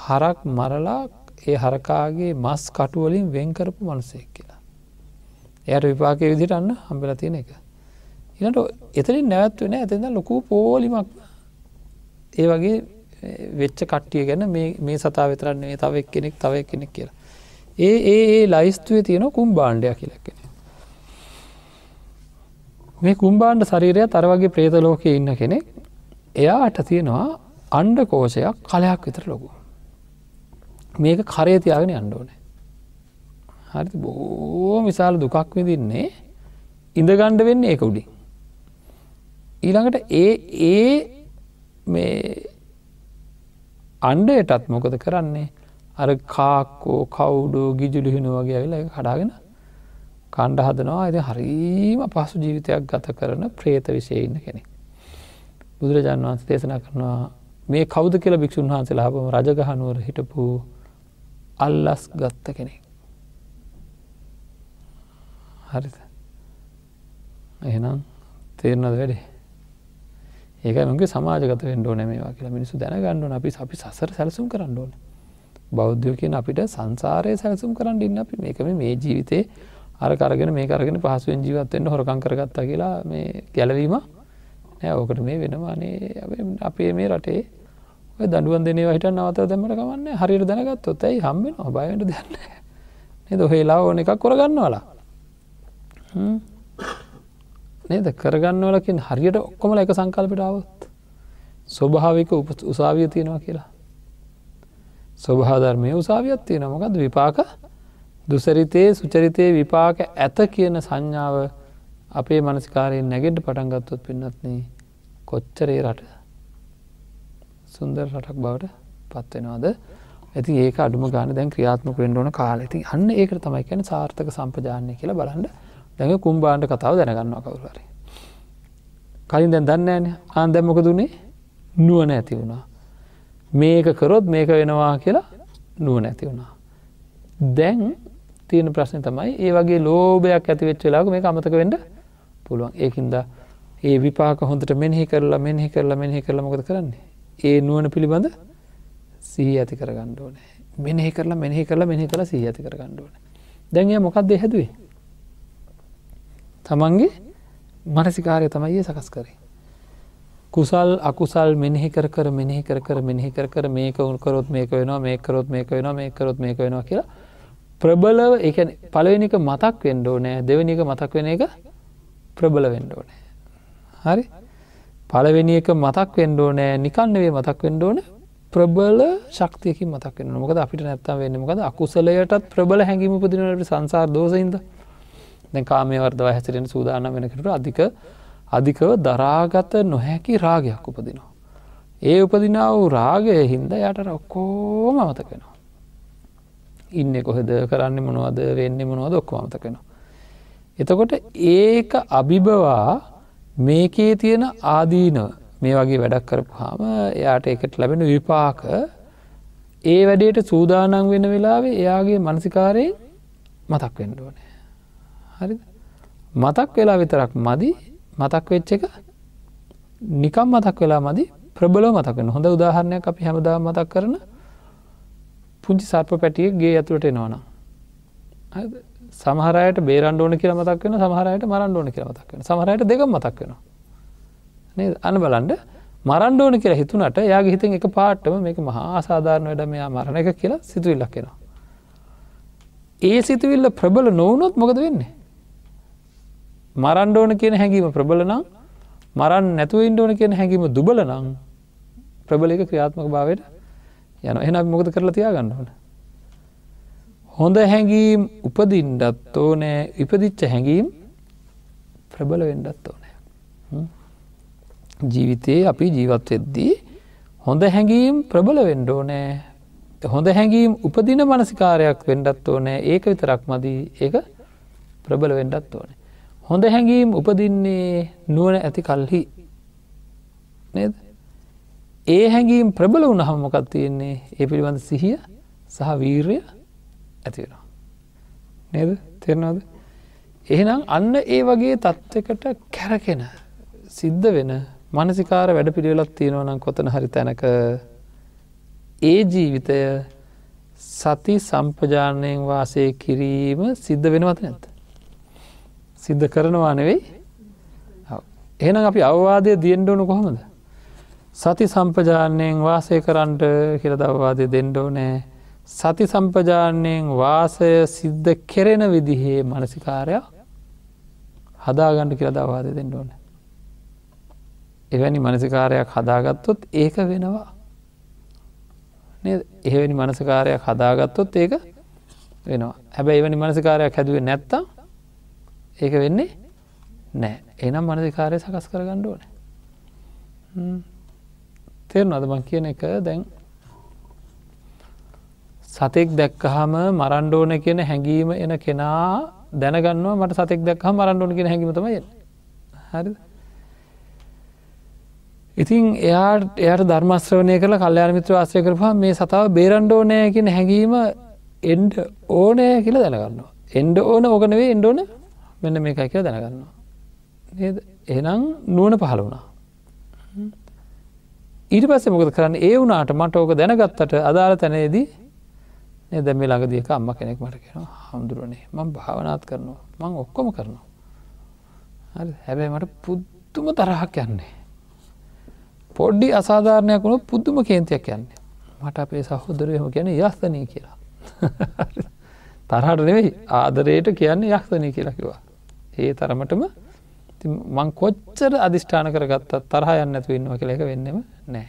හරක් මරලා ඒ හරකාගේ මස් කටුවලින් වෙන්කරපු මනුසෙක් කියලා එයට විපාකය විදිටන්න හම්බල තියෙන එක. ඉනට එතරින් නැවත්වෙන ඇතිද ලොකු පෝලිමක් ඒ වගේ වෙච්ච කට්ටිය ගැන මේ සතා විතරන්නේ තව එක් කෙනෙක් තව එක් කෙනෙක් කියලා. ඒ ඒ ලයිස්තුවේ තියෙන කුම් බාණ්ඩයක් කියලක්කෙන. මේ කුම්බාණ්ඩ ශරීරය තරවගේ ප්‍රේතලෝකය ඉන්න කෙනෙක් එයාට තියෙනවා අන්ඩ කෝෂයක් කලයක් විතර ලොකු. මේක කරේ තියාගෙන අන්ඩෝනේ හරි බෝ විශාල දුකක් විදින්නේ ඉඳගණ්ඩ වෙන්න ඒක උඩින්. ඊළඟට ඒ ඒ මේ අන්ඩයටත් මොකද කරන්නේ අර කාක්කෝ කවුඩෝ ගිජුලිහිුණ වගේ ඇවිල හඩාගෙන කණ්ඩ හදනවා ඇති හරීම පසු ජීවිතයක් ගත කරන ප්‍රේත විශයඉන්න කෙනෙක්. බුදුරජාන් වහන්ස දේශනා කරනවා මේ කෞද කියලා භික්‍ෂූන් වහන්සේ ලාබම රජගහනුවර හිටපු අල්ලස් ගත්ත කෙනෙක්. හරිත එහෙනම් තේරනද වැඩේ ඒක මගේ සමාජගත වෙන්ඩෝ නෑමවා කියලා මිනිසු දැනගණ්ඩුවන අපි අපි සසර සැලසුම් කරන්න ඕන බෞද්ධයෝ කියන අපිට සංසාරය සැලසුම් කරන්න ඉන්න අපි මේකම මේ ජීවිතේ අර කරගෙන මේ කරගෙන පහසුවෙන් ජීවත්වෙන්න්න හොරකං කරගත්තා කියලා මේ ගැලවීම නෑ ඕකට මේ වෙනවානේ අපේ මේ රටේ ඔය දඩුවන් දෙනේ හිට නවත දැමට ගමන්න හරිර දැනගත් ොත්තයි හම්බෙන ඔබයිට දෙන්න නද හේලා ඕන එකක් කොරගන්නවලා නේද කරගන්නවලකින් හරියට ඔක්කොමල එක සංකල්පිටාවත් ස්වභාවික උසාවිය තියෙනවා කියලා. ස්වභාධර්මය උසාවියත් තියෙන මොකද විපාක දුසරිතයේ සුචරිතයේ විපාක ඇත කියන සංඥාව අපේ මනස්කාරයෙන් නැගෙන්ට පටන්ගත්තුත් පින්නත්න කොච්චරේ රට සුන්දර රටක් බවට පත්වෙනවාද ඇති ඒක අඩුම ගාන දැන් ක්‍රියාත්මක වෙන්ඩෝන කාල ඇති අන්න ඒකට තමයි කැන සාර්ථක සම්පජානය කියලා බලන්න දැඟ කුම්බාන්ට කතාව දැනගන්නවා කවුරර. කලින් දැන් දන්නෑන ආන්දැම්මක දුනේ නුවන ඇති වුණා. මේක කරොත් මේක වෙනවා කියලා නුවන ඇති වුණා. දැන් තියෙන ප්‍රශ්න තමයි ඒ වගේ ලෝභයක් ඇතිවෙච්ච වෙලාග මේ අමතක වෙන්ඩ පුළුවන් ඒකින්ද ඒ විපාක හොඳට මෙහි කරලා මෙහි කරලා මෙහි කරලා මොකද කරන්නේ ඒ නුවන පිළිබඳ සී ඇති කරගණ්ඩෝන මෙනෙහි කරලා මෙහි කරලා මෙහි කලා සී ඇති කරගණ්ඩුවන දැන්ය මොකක් දෙහැදුවේ තමන්ගේ මනසිකාරය තමයි ඒ සකස් කරේ. කුසල් අකුසල් මෙනෙහි කර කර මෙනෙහි කර කර මෙනෙහි කර කර මේක උන්කරොත් මේක වෙනවා මේ කරොත් මේක වෙනවා මේ කරොත් මේක වෙනවා කියලා ප්‍රබලව එක පලවෙනික මතක් වෙන්ඩෝ නෑ දෙවනික මතක් වෙන එක ප්‍රබල වෙන්ඩෝ නෑ. හරි පලවෙනි එක මතක් වෙන්ඩෝ නෑ නිකන්නවේ මතක් වෙන්ඩෝන ප්‍රබල ශක්තියක මතක් වෙන මොකද අපිට නැත්තම් වෙන්නමකද අකුසලයටත් ප්‍රබල හැඟීම පදිනට සංසාර් දෝසයින්ද දැන් කාමය වර්දව හැසිරෙන සූදානම් වෙනකට අධික අධිකව දරාගත නොහැකි රාගයක් උපදිනවා. ඒ උපදිනාව රාගය හින්ද යට රොක්කෝම අමතකෙනවා. ඉන්න කොහෙද කරන්න මොනවද වෙන්න මොනවද ඔක්කො අමතකෙනවා. එතකොට ඒක අභිබවා මේකේ තියෙන ආදීනව මේ වගේ වැඩක් කරපු හාම එයාට එකට ලැබෙන විපාක ඒ වැඩේට සූදානන් වෙන වෙලාවේ එයාගේ මනසිකාරයෙන් මතක් වෙන්ඩුවන. හරි මතක් වෙලා විතරක් මදි මතක් වෙච්ච එක නිකම් මතක් වෙලා මදි ප්‍රබල මතකන හොඳ උදාහරණයක් අපි හැමදා මතක් කරන පුංචි සර්ප පැටිය ගේ ඇතුළට එනවන සමහරයට බේරන්ඩෝන කියර මතක් වෙන සමහරයට මරන්ඩෝන කියර මතක් වෙන සමහරයට දෙක මතක් වෙන අන බලන්ඩ මරන්ඩෝන කියලා හිතුනට යාගේ හිතන් එක පාට්ටම මේක මහා ආසාධාරණ වැඩ මෙයා මරණ එක කියලා සිතුවිල්ලක් කෙනවා ඒ සිතුවිල්ල ප්‍රබල නොවනොත් මොකද වෙන්නේ මරන්ඩ ඕන කියන හැඟීම ප්‍රබලනං මරන් නැතුව ඉන්ඩෝන කියන හැඟීම දුබලනං ප්‍රබල එක ක්‍රියාත්මක භාවයට යන එනම් මොකද කරලා තියාගන්න ඕන. හොඳ හැඟීම් උපදින්ඩත් ඕනෑ ඉපදිච්ච හැඟීම් ප්‍රබල වෙන්ඩත් ඕනෑ. ජීවිතයේ අපි ජීවත්වෙද්දී හොඳ හැඟීම් ප්‍රබල වෙන්ඩෝ නෑ හොඳ හැඟීම් උපදින මනසිකාරයක් වෙන්ඩත් ඕනෑ ඒක විතරක් මදී ඒ ප්‍රබල වෙන්ඩත් ඕනේ හොඳ හැඟීම් උපදින්නේ නුවන ඇති කල්හි නේද ඒ හැඟීම් ප්‍රබල වුණ හමකක් තියෙන්නේ ඒ පිළිබඳ සිහිය සහ වීර්ය ඇතිවෙන නේද තෙරනවද එහෙනම් අන්න ඒ වගේ තත්ත්වකට කැරකෙන සිද්ධ වෙන මනසිකාර වැඩ පිළිවෙලක් තියෙනවනම් කොතන හරි තැනක ඒ ජීවිතය සති සම්පජානයෙන් වාසය කිරීම සිද්ධ වෙනවත නැත සිද්ධ කරනවා නෙවෙයි එහෙනම් අපි අවවාදය දියෙන්ඩවනු කොහොමද සති සම්පජානයෙන් වාසය කරන්ට කියල දවවාදය දෙෙන්ඩෝ නෑ සති සම්පජානයෙන් වාසය සිද්ධ කෙරෙන විදිහේ මනසිකාරයක් හදාගණ්ඩ කියල දවවාදය දෙෙන්ඩෝන එවැනි මනසිකාරයක් හදාගත්තොත් ඒක වෙනවා එහවැනි මනසකාරයක් හදාගත්තොත් ඒක වෙනවා හැබැ එවැනි මනසිකාරයක් හැදුවේ නැත්තම් ඒක වෙන්නේ නෑ එනම් මනධකාරය සකස් කර ගණ්ඩ ඕන තෙරන අදමං කියන එක දැන් සතෙක් දැක්කහම මරණ්ඩෝන කියන හැඟීම එන කෙනා දැනගන්නවා මට සතෙක් දැක්හ මරණ්ඩෝන කියෙන හැඟීමතමය හරි ඉතින් එයාට එයට ධර්මස්ත්‍රවනය කළ කල්්‍යයාන මිත්‍ර ආශ්‍රය කරපා මේ සතාව බේරණ්ඩෝනය කියන හැඟීම එන්ඩ ඕනය කියලා දැනගන්නවා එන්ඩ ඕන ඕකනවේ එන්ඩෝන මෙන්න මේකයි කියව දැනගන්නවා එනම් නුවන පහළ වුණා ඊට පස්සේ මොකද කරන්න ඒ වුනාට මට ඕක දැනගත්තට අදාළ තැනේදී නද මේ ළඟදියක අම්ම කෙනෙක් මට කෙන හමුදුරුවනේ මං භාවනාත් කරනවා මං ඔක්කොම කරනවා හැබැයි මට පුද්දුම තරහක් යන්නේ පොඩ්ඩි අසාධාරණයක් වුණු පුද්දුම කේන්තියක් යන්නේ මට අපේ සහෝදරයහම ගැන යස්තනී කියලා තරහට නෙවෙයි ආදරයට කියන්නේ යක්ෂනී කියලා කිවා ඒ තරමටම මං කොච්චර අධිෂ්ඨාන කරගත්තත් තරහ යන්නඇතු ඉන්නවා කළ එක වෙන්නම නෑ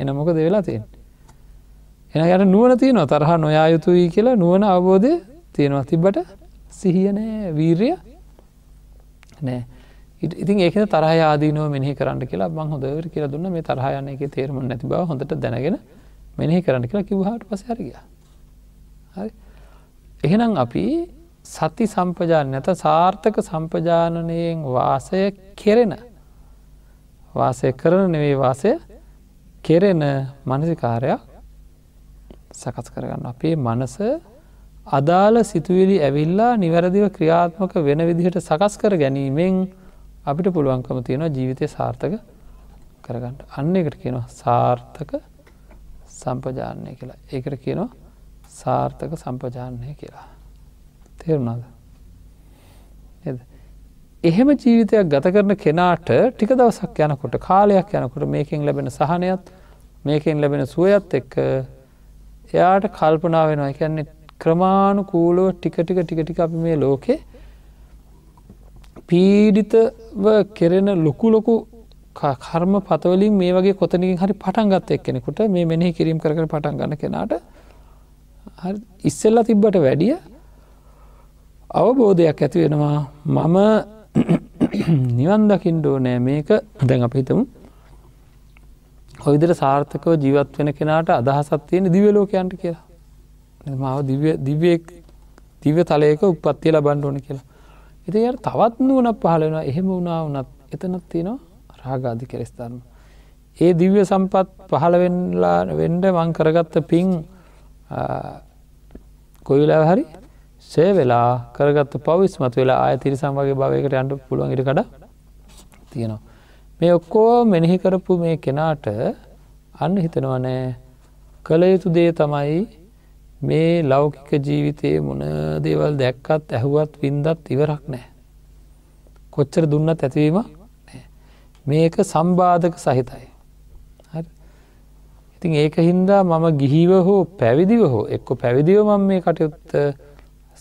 එන මොකද වෙලා තියෙන් එන යට නුවන තියනවා තරහ නොයා යුතුයි කියලා නුවන අවබෝධය තියෙනවා තිබ්බට සිහියනෑ වීරය නෑ ඉතින් ඒක තරහ ආදීනෝ මෙහි කරන්න කියලා බං හොදවර කියලා දුන්න මේ තරහ යන්න එක තේරම නැති බව හොඳට දැනගෙන මෙනෙහි කරන්න කියලා කිව්හට පසහරගිය හරි එහෙනම් අපි සති සම්පජාන නැත සාර්ථක සම්පජානනයෙන් වාසය කෙරෙන වාසය කරන නෙවේ වාසය කෙරෙන මනසිකාරයක් සකස් කරගන්න අපේ මනස අදාළ සිතුවිලි ඇවිල්ලා නිවැරදිව ක්‍රියාත්මක වෙන විදිහට සකස් කර ගැනීමෙන් අපිට පුළුවන්කම තියෙනවා ජීවිතය සාර්ථක කරගන්නට අන්න එකට කියනවා සාර්ථක සම්පජානය කියලා ඒකට කියනවා සාර්ථක සම්පජානය කියලා තේරුණාද. එහෙම ජීවිතයක් ගත කරන කෙනාට ටික දවසක් යනකොට කාලයක් යනකොට මේකින් ලැබෙන සහනයත් මේකින් ලැබෙන සුවයත් එක්ක එයාට කල්පනා වෙනවා එකන්නේ ක්‍රමාණු කූලෝ ටික ටික ටික ටික අපි මේ ලෝකෙ පීඩිතව කෙරෙන ලොකු ලොකු කර්ම පතවලින් මේ වගේ කොතනකින් හරි පටන් ගත්ත එක් කෙනෙකුට මේ මෙනෙහි කිරීම් කර පටන් ගන්න කෙනාට ඉස්සෙල්ලා තිබ්බට වැඩිය අවබෝධයක් ඇතිවෙනවා මම නිවන්දකින්ඩෝ නෑ මේක දැන් අප හිතමු හොවිදර සාර්ථකව ජීවත් වෙන කෙනාට අදහසත් තියෙන දිවලෝකයන්ට කියලා මාව දිවියෙක් දිව තලයක උපත්තිය ලබන්ඩ ඕන කියලා එති තවත් වුවනක් පහලෙන එහෙම වුණා වනත් එතනත් තියෙනවා රාගාධි කෙරෙස්ථර්ම ඒ දිව්‍ය සම්පත් පහළවෙල්ලා වෙන්ඩ මං කරගත්ත පින් කොයිලා හරි ෂය වෙලා කරගත්ත පවිස්මතු වෙලා ආය තිරිසම් වගේ භාවයකට අන්ඩ පුළුවන් ඉටකට තියෙනවා. මේ ඔක්කෝ මෙනෙහි කරපු මේ කෙනාට අන්න හිතනවනෑ කළයුතු දේ තමයි මේ ලෞකික ජීවිතයේ මොන දේවල් දැක්කත් ඇහුවත් වින්දත් ඉවරක් නෑ. කොච්චර දුන්නත් ඇතිවීම මේක සම්බාධක සහිතයි. ඉතින් ඒක හින්දා මම ගිහිව හෝ පැවිදිව හෝ එක්ක පැවිදිව මම මේ කටයුත්ත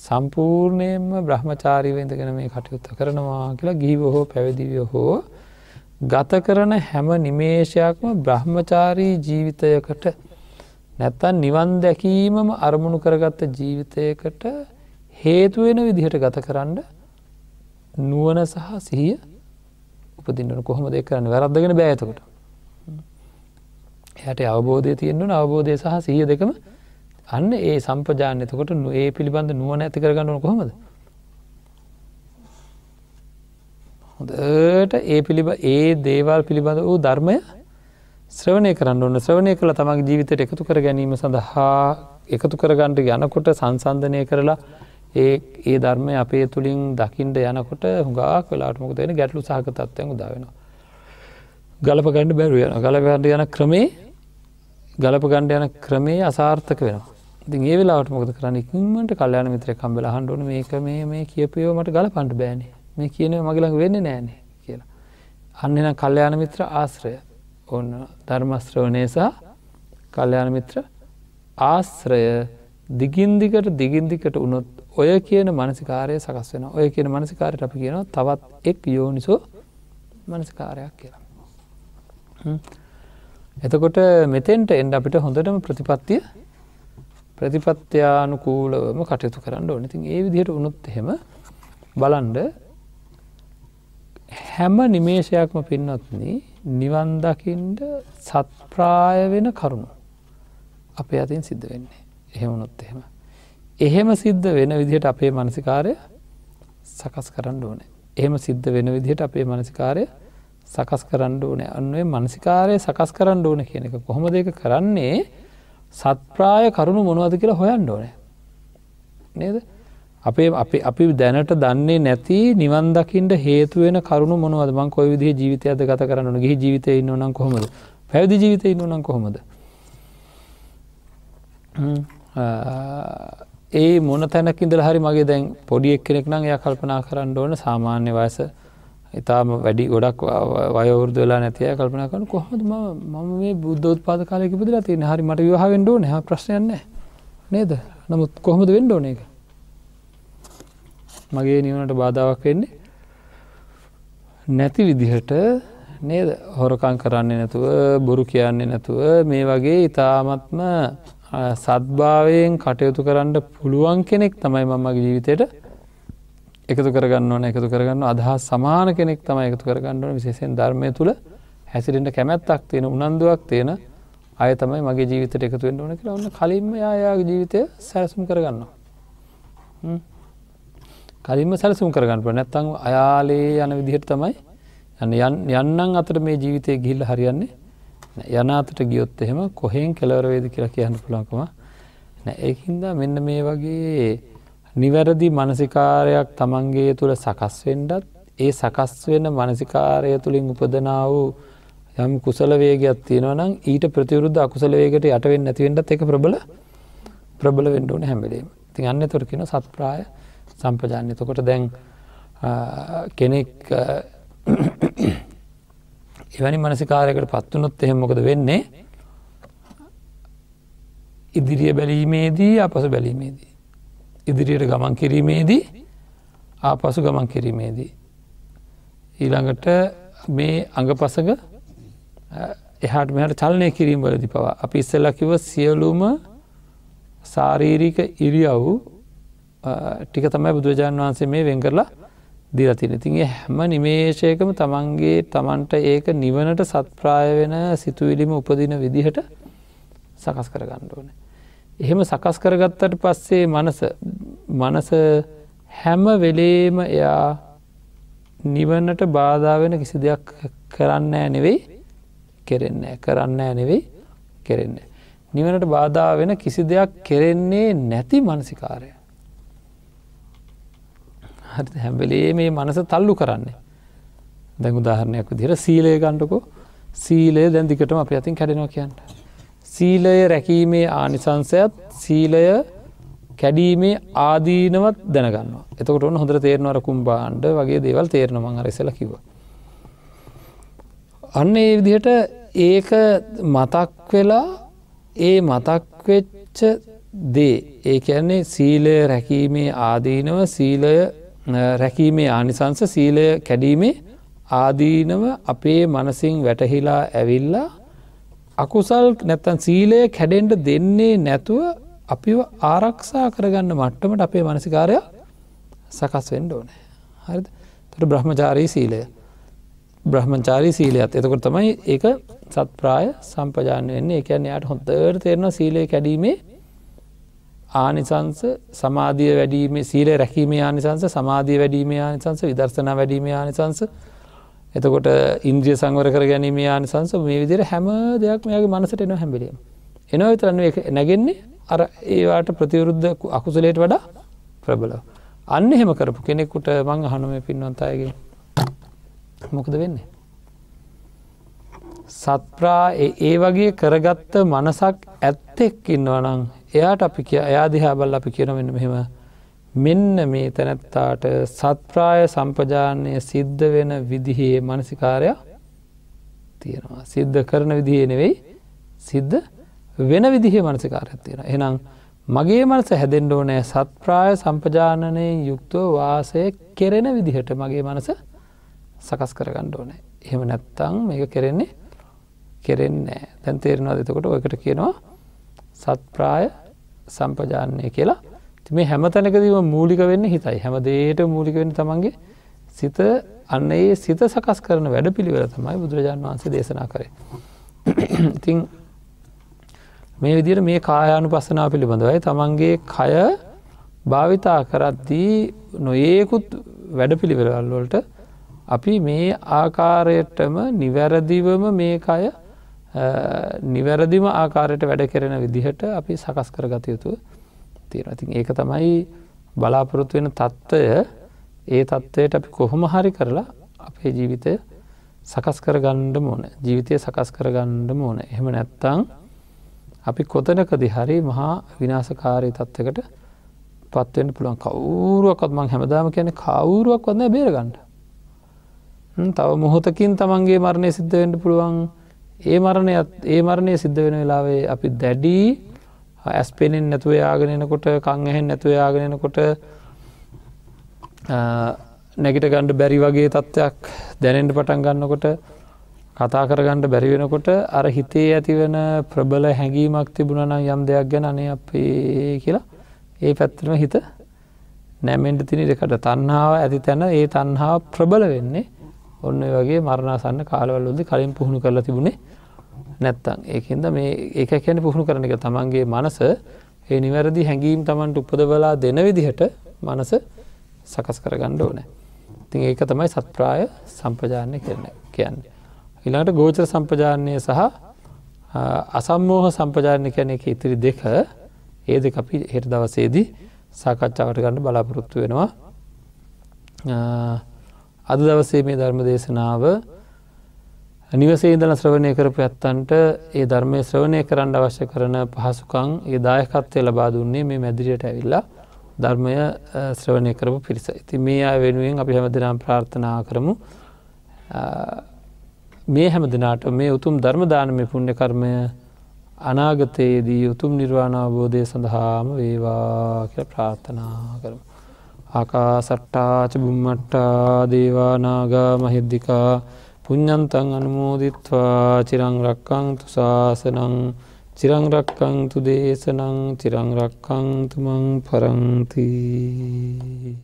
සම්පූර්ණයෙන්ම බ්‍රහ්මචාරීව ඉඳගෙන මේ කටයුත්ත කරනවා කියලා ගීව හෝ පැවිදිවිය හෝ ගත කරන හැම නිමේෂයක්ම බ්‍රහ්මචාරී ජීවිතයකට නැත්තන් නිවන් දැකීමම අරමුණු කරගත්ත ජීවිතයකට හේතුවෙන විදිහට ගත කරන්න නුවන සහ සිහිය උපදින්නට කොහොම දෙ කරන්න වැරද්දගෙන බෑතකට එයට අවබෝධය තියෙන්න්නු අවබෝධය සහ සිහිය දෙකම අන්න ඒ සම්පජාන එතකොට ඒ පිළිබඳ නුවන ඇති කරගන්නන කොහොමද හොදට ඒ පිළිබ ඒ දේවල් පිළිබඳ වූ ධර්මය ශ්‍රවණය කරන්න ඔන්න ශ්‍රවණය කළ තමක් ජීවිතයට එකතු කර ගැනීම සඳහා එකතු කරගන්නට යනකොට සංසන්ධනය කරලා ඒ ඒ ධර්මය අපේ තුළින් දකිින්ට යනකොට හුඟක් වෙලාටමක දෙන ගැටලු සහක තත්වයන් උදාවෙනවා ගලප ගණඩ බැරුව යන ගලපගණඩ යන ක්‍රමේ ගලප ගණ්ඩ යන ක්‍රමේ අසාර්ථක වෙනවා ති ඒ වෙලාට මොකද කරන්න ඉක්මට කල්ලයාන මිත්‍ර කම්බල හන්ඩුවන මේක මේ මේ කියපයෝ මට ගල පන්ට බෑනේ මේ කියන මගලඟ වෙන්න නෑනේ කියලා. අන්නන කල්ලයාන මිත්‍ර ආශ්‍රය ඔන්න ධර්මස්ත්‍රවනයසා කල්ලයාන මිත්‍ර ආශ්‍රය දිගින්දිකට දිගින්දිකට උනොත් ඔය කියන මනසිකාරය සකස් වෙන ඔය කියන මනසිකාරයට අපි කියනවා තවත් එක් යෝනිසෝ මනසිකාරයක් කියලා. එතකොට මෙතෙන්ට එන්ඩ අපිට හොඳටම ප්‍රතිපත්තිය ප්‍රතිපත්්‍යානුකූලවම කටයුතු කරන්න ඕනතින් ඒ විදිහයට උනුත් එහෙම බලන්ඩ හැම නිමේෂයක්ම පින්නත්න නිවන්දකින්ට සත්ප්‍රාය වෙන කරුණු අපේ අතින් සිද්ධ වෙන්නේ එහෙමනොත් එහෙම එහෙම සිද්ධ වෙන විදිහට අපේ මනසිකාරය සකස් කරන්න ඕනේ එහෙම සිද්ධ වෙන විදිහට අපේ මනසිකාරය සකස් කරන්න ඕනේ අන්ුවේ මනසිකාරය සකස් කරන්න ඕන කියන එක කොහොම දෙක කරන්නේ සත්ප්‍රාය කරුණු මොනවද කියලා හොයන්න ඕන නේද අපේ අපි අපි දැනට දන්නේ නැති නිවන්දකින්ට හේතුවෙන කරුණු මොනවද මං කොයි විදිහ ජීවිතය අද ගත කරන්න ගිහි ජීවිතය ඉන්න නම් කොහොමද පැවිදි ජීවිතය ඉන්න නම් කොහොමද ඒ මොන තැනකින්දල හරි මගේ දැන් පොඩි එක් කෙනෙක් නම් එය කල්පනා කරන්න ඕන සාමාන්‍ය වයස ඉතාම වැඩි ගොඩක් වයවරුද වෙලා නැතිය කල්පනකන කොහොම මම මේ බුද්ධෝත් පාද කාලයක පදලා තියෙන හරි මට විවාහ වෙන්ඩෝ නහ ප්‍රශ්යන්න නේද නමුත් කොහොමද වෙන්ඩෝ එක මගේ නිවනට බාධාවක් වෙන්නේ නැති විදිහට නේද හොරකං කරන්නේ නැතුව බොරු කියන්නේ නැතුව මේ වගේ ඉතාමත්ම සත්භාවයෙන් කටයුතු කරන්න පුළුවන් කෙනෙක් තමයි මමගේ ජීවිතයට එකතු කරගන්න ඕන එකතු කරගන්න අදහස් සමාන කෙනෙක් තම එකතු කරගන්න ඕන විශේෂෙන් ධර්මය තුළ හැසිරෙන්ට කැමැත්තක් තියෙන උනන්දුවක් තියෙන අය තමයි මගේ ජීවිතයට එකතුවෙන්ට ඕන කියලා ඔන්න කලින්ම යායාගේ ජීවිතය සැලසුම් කරගන්නවා. කලින්ම සැලසුම් කරගන්න පුළුවන් නැත්නම් අයාලේ යන විදිහට තමයි යන්නේ යන්නම් අතර මේ ජීවිතේ ගිහිල්ලා හරියන්නේ යන අතට ගියොත් එහෙම කොහෙන් කෙලවර වේද කියලා කියන්න පුළුවන්කම නැහැ ඒකින්ද මෙන්න මේ වගේ නිවැරදි මනසිකාරයක් තමන්ගේ තුළ සකස්වෙන්ඩත් ඒ සකස් වෙන මනසිකාරය තුළින් උපදනා වූ යම් කුසල වේගයක් තියෙනවා නම් ඊට ප්‍රතිවරුද්ධ අකුසල වේගට යටවෙන්න නැතිවෙන්නත් එක ප්‍රබල ප්‍රබල වෙන්න ඕන හැමලීම. ඉතින් අන්න එතකොට කියන සත්ප්‍රාය සම්පජාන්‍ය. එතකොට දැන් කෙනෙක් එවැනි මනසිකාරයකට පත් වුණොත් එහෙම මොකද වෙන්නේ? ඉදිරිය බැලීමේදී අපස බැලීමේදී ඉදිරියට ගමන් කිරීමේදී ආපසු ගමන් කිරීමේදී. ඊළඟට මේ අඟපසග එහට මෙහට චලනය කිරීම වලදි පවා අපි ඉස්සලකිව සියලුම සාරීරික ඉරියව් ටික තමයි බුදුරජාණන් වහන්සේ මේ වෙන් කරලා දිරතින තින්ගේ හැම නිමේෂයකම තමන්ගේ තමන්ට ඒක නිවනට සත්ප්‍රාය වෙන සිතුවිලිම උපදින විදිහට සකස් කරගණ්ඩුවනේ එහෙම සකස් කරගත්තට පස්සේ මනස මනස හැම වෙලේම එයා නිවන්නට බාධාවෙන කිසි දෙයක් කරන්න ඇනෙවෙයි කෙරෙන්න කරන්න ඇනෙවෙයි කෙරෙන්න. නිවනට බාධාව වෙන කිසි දෙයක් කෙරෙන්නේ නැති මනසිකාරය. හැබලේ මේ මනස තල්ලු කරන්නේ. දැන් උදාහරණයක් විදිර සීලය ගණ්ඩකෝ සීලය දැන්දිකටම අපි අතින් කැඩෙනවා කියන්න. සීලය රැකීමේ ආනිසංසයත් සීලය කැඩීමේ ආදීනවත් දැනගන්න එතකට ඔන්න හොඳර තේරනවර කුම්බාන්්ඩ වගේ දේවල් තේරනමං අරසල කිව. අන්න ඒ විදිහට ඒක මතක් වෙලා ඒ මතක්වෙච්ච දේ ඒ ඇන්නේ සීලය රැකීමේ ආදීනව සීලය රැකීමේ ආනිසංස සීලය කැඩීමේ ආදීනව අපේ මනසින් වැටහිලා ඇවිල්ලා අකුසල් නැත්තන් සීලය කැඩෙන්ට දෙන්නේ නැතුව අපිව ආරක්ෂා කරගන්න මට්ටමට අපේ මනසිකාරය සකස් වෙන්ඩ ඕනෑ හරි තොට බ්‍රහ්මචාරී සීලය බ්‍රහ්මචාරී සීලයත් එතකොට තමයි ඒක සත්ප්‍රාය සම්පජාන වෙන්නේ එකැන යායට හොඳර තේරෙන සීලය කැඩීමේ ආනිසංස සමාධිය වැඩීමේ සීලය රැකීමේ ආනිසංස සමාධිය වැඩීමේ ආනිසංස විදර්ශනා වැඩීමේ ආනිසංස එතකොට ඉන්ද්‍රිය සංවර කර ගැනීම ආනිසංස මේ විදිර හැම දෙයක් මෙයාගේ මනසට එනවා හැබිලියම්. එනවා විතරන්නේ නැගෙන්නේ අර ඒවාට ප්‍රතිවරුද්ධ අකුසලේට වඩා ප්‍රබලව. අන්න එහෙම කරපු කෙනෙක්කුට මං අහනුම පින්වන්තායගේ මොකද වෙන්නේ. සත්ප්‍රා ඒ වගේ කරගත්ත මනසක් ඇත්තෙක් ඉන්නවනං එයාට අපි කිය අයාදිහා බල් අපි කියන වෙන මෙහෙම මෙන්න මේ තැනැත්තාට සත්‍රාය සම්පජානය සිද්ධ වෙන විදිහේ මනසිකාරයක් තියෙනවා. සිද්ධ කරන විදිහ නෙවෙයි සිද්ධ වෙන විදිහ මනසිකාරයක් තියෙන. එනම් මගේ මනස හැදෙන්ඩ ඕනෑ සත්ප්‍රාය සම්පජානනයෙන් යුක්තව වාසය කෙරෙන විදිහට මගේ මනස සකස් කරගණ්ඩ ඕනෑ. එහෙම නැත්තං මේක කෙරෙන්නේ කෙරෙන්නේ තැන් තේරෙනවා දෙතකොට ඔකට කියනවා සත්ප්‍රාය සම්පජානය කියලා මේ හැමතැනකදීම මූලික වෙන්න හිතයි හැම දේට මූලිකවෙන්න තමන්ගේ සිත අන්න ඒ සිත සකස් කරන වැඩ පිළිවෙල තමයි බුදුරජාණන් වහන්සේ දේශනා කරේ. ඉතිං මේ විදිර මේ කායානු පස්සනා පිළිබඳවයි තමන්ගේ කය භාවිතා කරද්දී නොඒකුත් වැඩ පිළිවෙලල්ලොලට අපි මේ ආකාරයටම නිවැරදිවම මේ කය නිවැරදිම ආකාරයට වැඩ කෙරෙන විදිහට අපි සකස් කරගත යුතුව තියෙන ඉතින් ඒක තමයි බලාපොරොත්තු වෙන තත්ත්වය ඒ තත්ත්වයට අපි කොහොම හරි කරලා අපේ ජීවිතය සකස් කරගණ්ඩ මෝන ජීවිතය සකස් කරගණ්ඩ මෝන එහෙම නැත්තං අපි කොතනකදි හරි මහා විනාසකාරී තත්ත්වකට පත්වෙන් පුළුවන් කවුරුවක්ත් මං හැමදාම කියන කවුරුවක් වන්න බේරගණ්ඩ තව මොහොතකින් තමන්ගේ මරණය සිද්ධ වෙන්ඩ පුළුවන් ඒ මරණයත් ඒ මරණය සිද්ධ වෙන වෙලාවේ අපි දැඩී ඇස් පෙනෙන් නැතුව යාගෙනනකොට කං ඇහෙන් නැතුව යාගෙනනකොට නැගිට ගණ්ඩ බැරි වගේ තත්ත්වයක් දැනෙන්ට පටන් ගන්නකොට කතා කරගන්නට බැරිවෙනකොට අර හිතේ ඇතිවෙන ප්‍රබල හැඟීමක් තිබුණනම් යම් දෙයක් ගැන අනේ අපේ කියලා ඒ පැත්තම හිත නැමෙන්ට තිනි දෙකට තන්හාාව ඇති තැන ඒ තන්හා ප්‍රබල වෙන්නේ ඔන්න වගේ මරණාසන්න කාලවල්ලොදි කලින් පුහුණු කරලා තිබුණේ නැත්තං ඒහින්ද මේ ඒක කැන පුහුණු කරන එක තමන්ගේ මනස ඒ නිවැරදි හැඟීම් තමන්ට උපදවලා දෙන විදිහට මනස සකස් කරගණ්ඩ ඕනෑ. ඉතින් ඒක තමයි සත්ප්‍රාය සම්පජානය කරන කියන්න. ඉළඟට ගෝචර සම්පජානය සහ අසම්මෝහ සම්පජානය කැන එක ඉතිරි දෙක ඒ දෙක අපි හෙට දවසේදී සාකච්ඡාවට ගණඩ බලාපොරොත්තු වෙනවා. අද දවසේ මේ ධර්ම දේශනාව නිවසේ ඉඳලා ශ්‍රවණය කරපු ඇත්තන්ට ඒ ධර්මයේ ශ්‍රවණය කරන්න අවශ්‍ය කරන පහසුකම් ඒ දායකත්වය ලබා දුන්නේ මේ මැදිරියට ඇවිල්ලා ධර්මය ශ්‍රවණය කරපු පිරිස. ඉති මේ අය වෙනුවෙන් අපි හැමදිනම් ප්‍රාර්ථනා කරමු. මේ හැමදිනාට මේ උතුම් ධර්මදානමය පුුණ්‍ය කර්මය අනාගතයේදී උතුම් නිර්වාණ අවබෝධය සඳහාම වේවා කියල ප්‍රාර්ථනා කරමු. ආකා සට්ටාච බුම්මට්ටා දේවානාගා මහිද්දිකා පුඤ්ඥන්තන් අනුමෝදිත්වා චිරංරක්කංතු ශාසනං චිරංරක්කංතු දේශනං චිරංරක්කංතුමං පරංතිී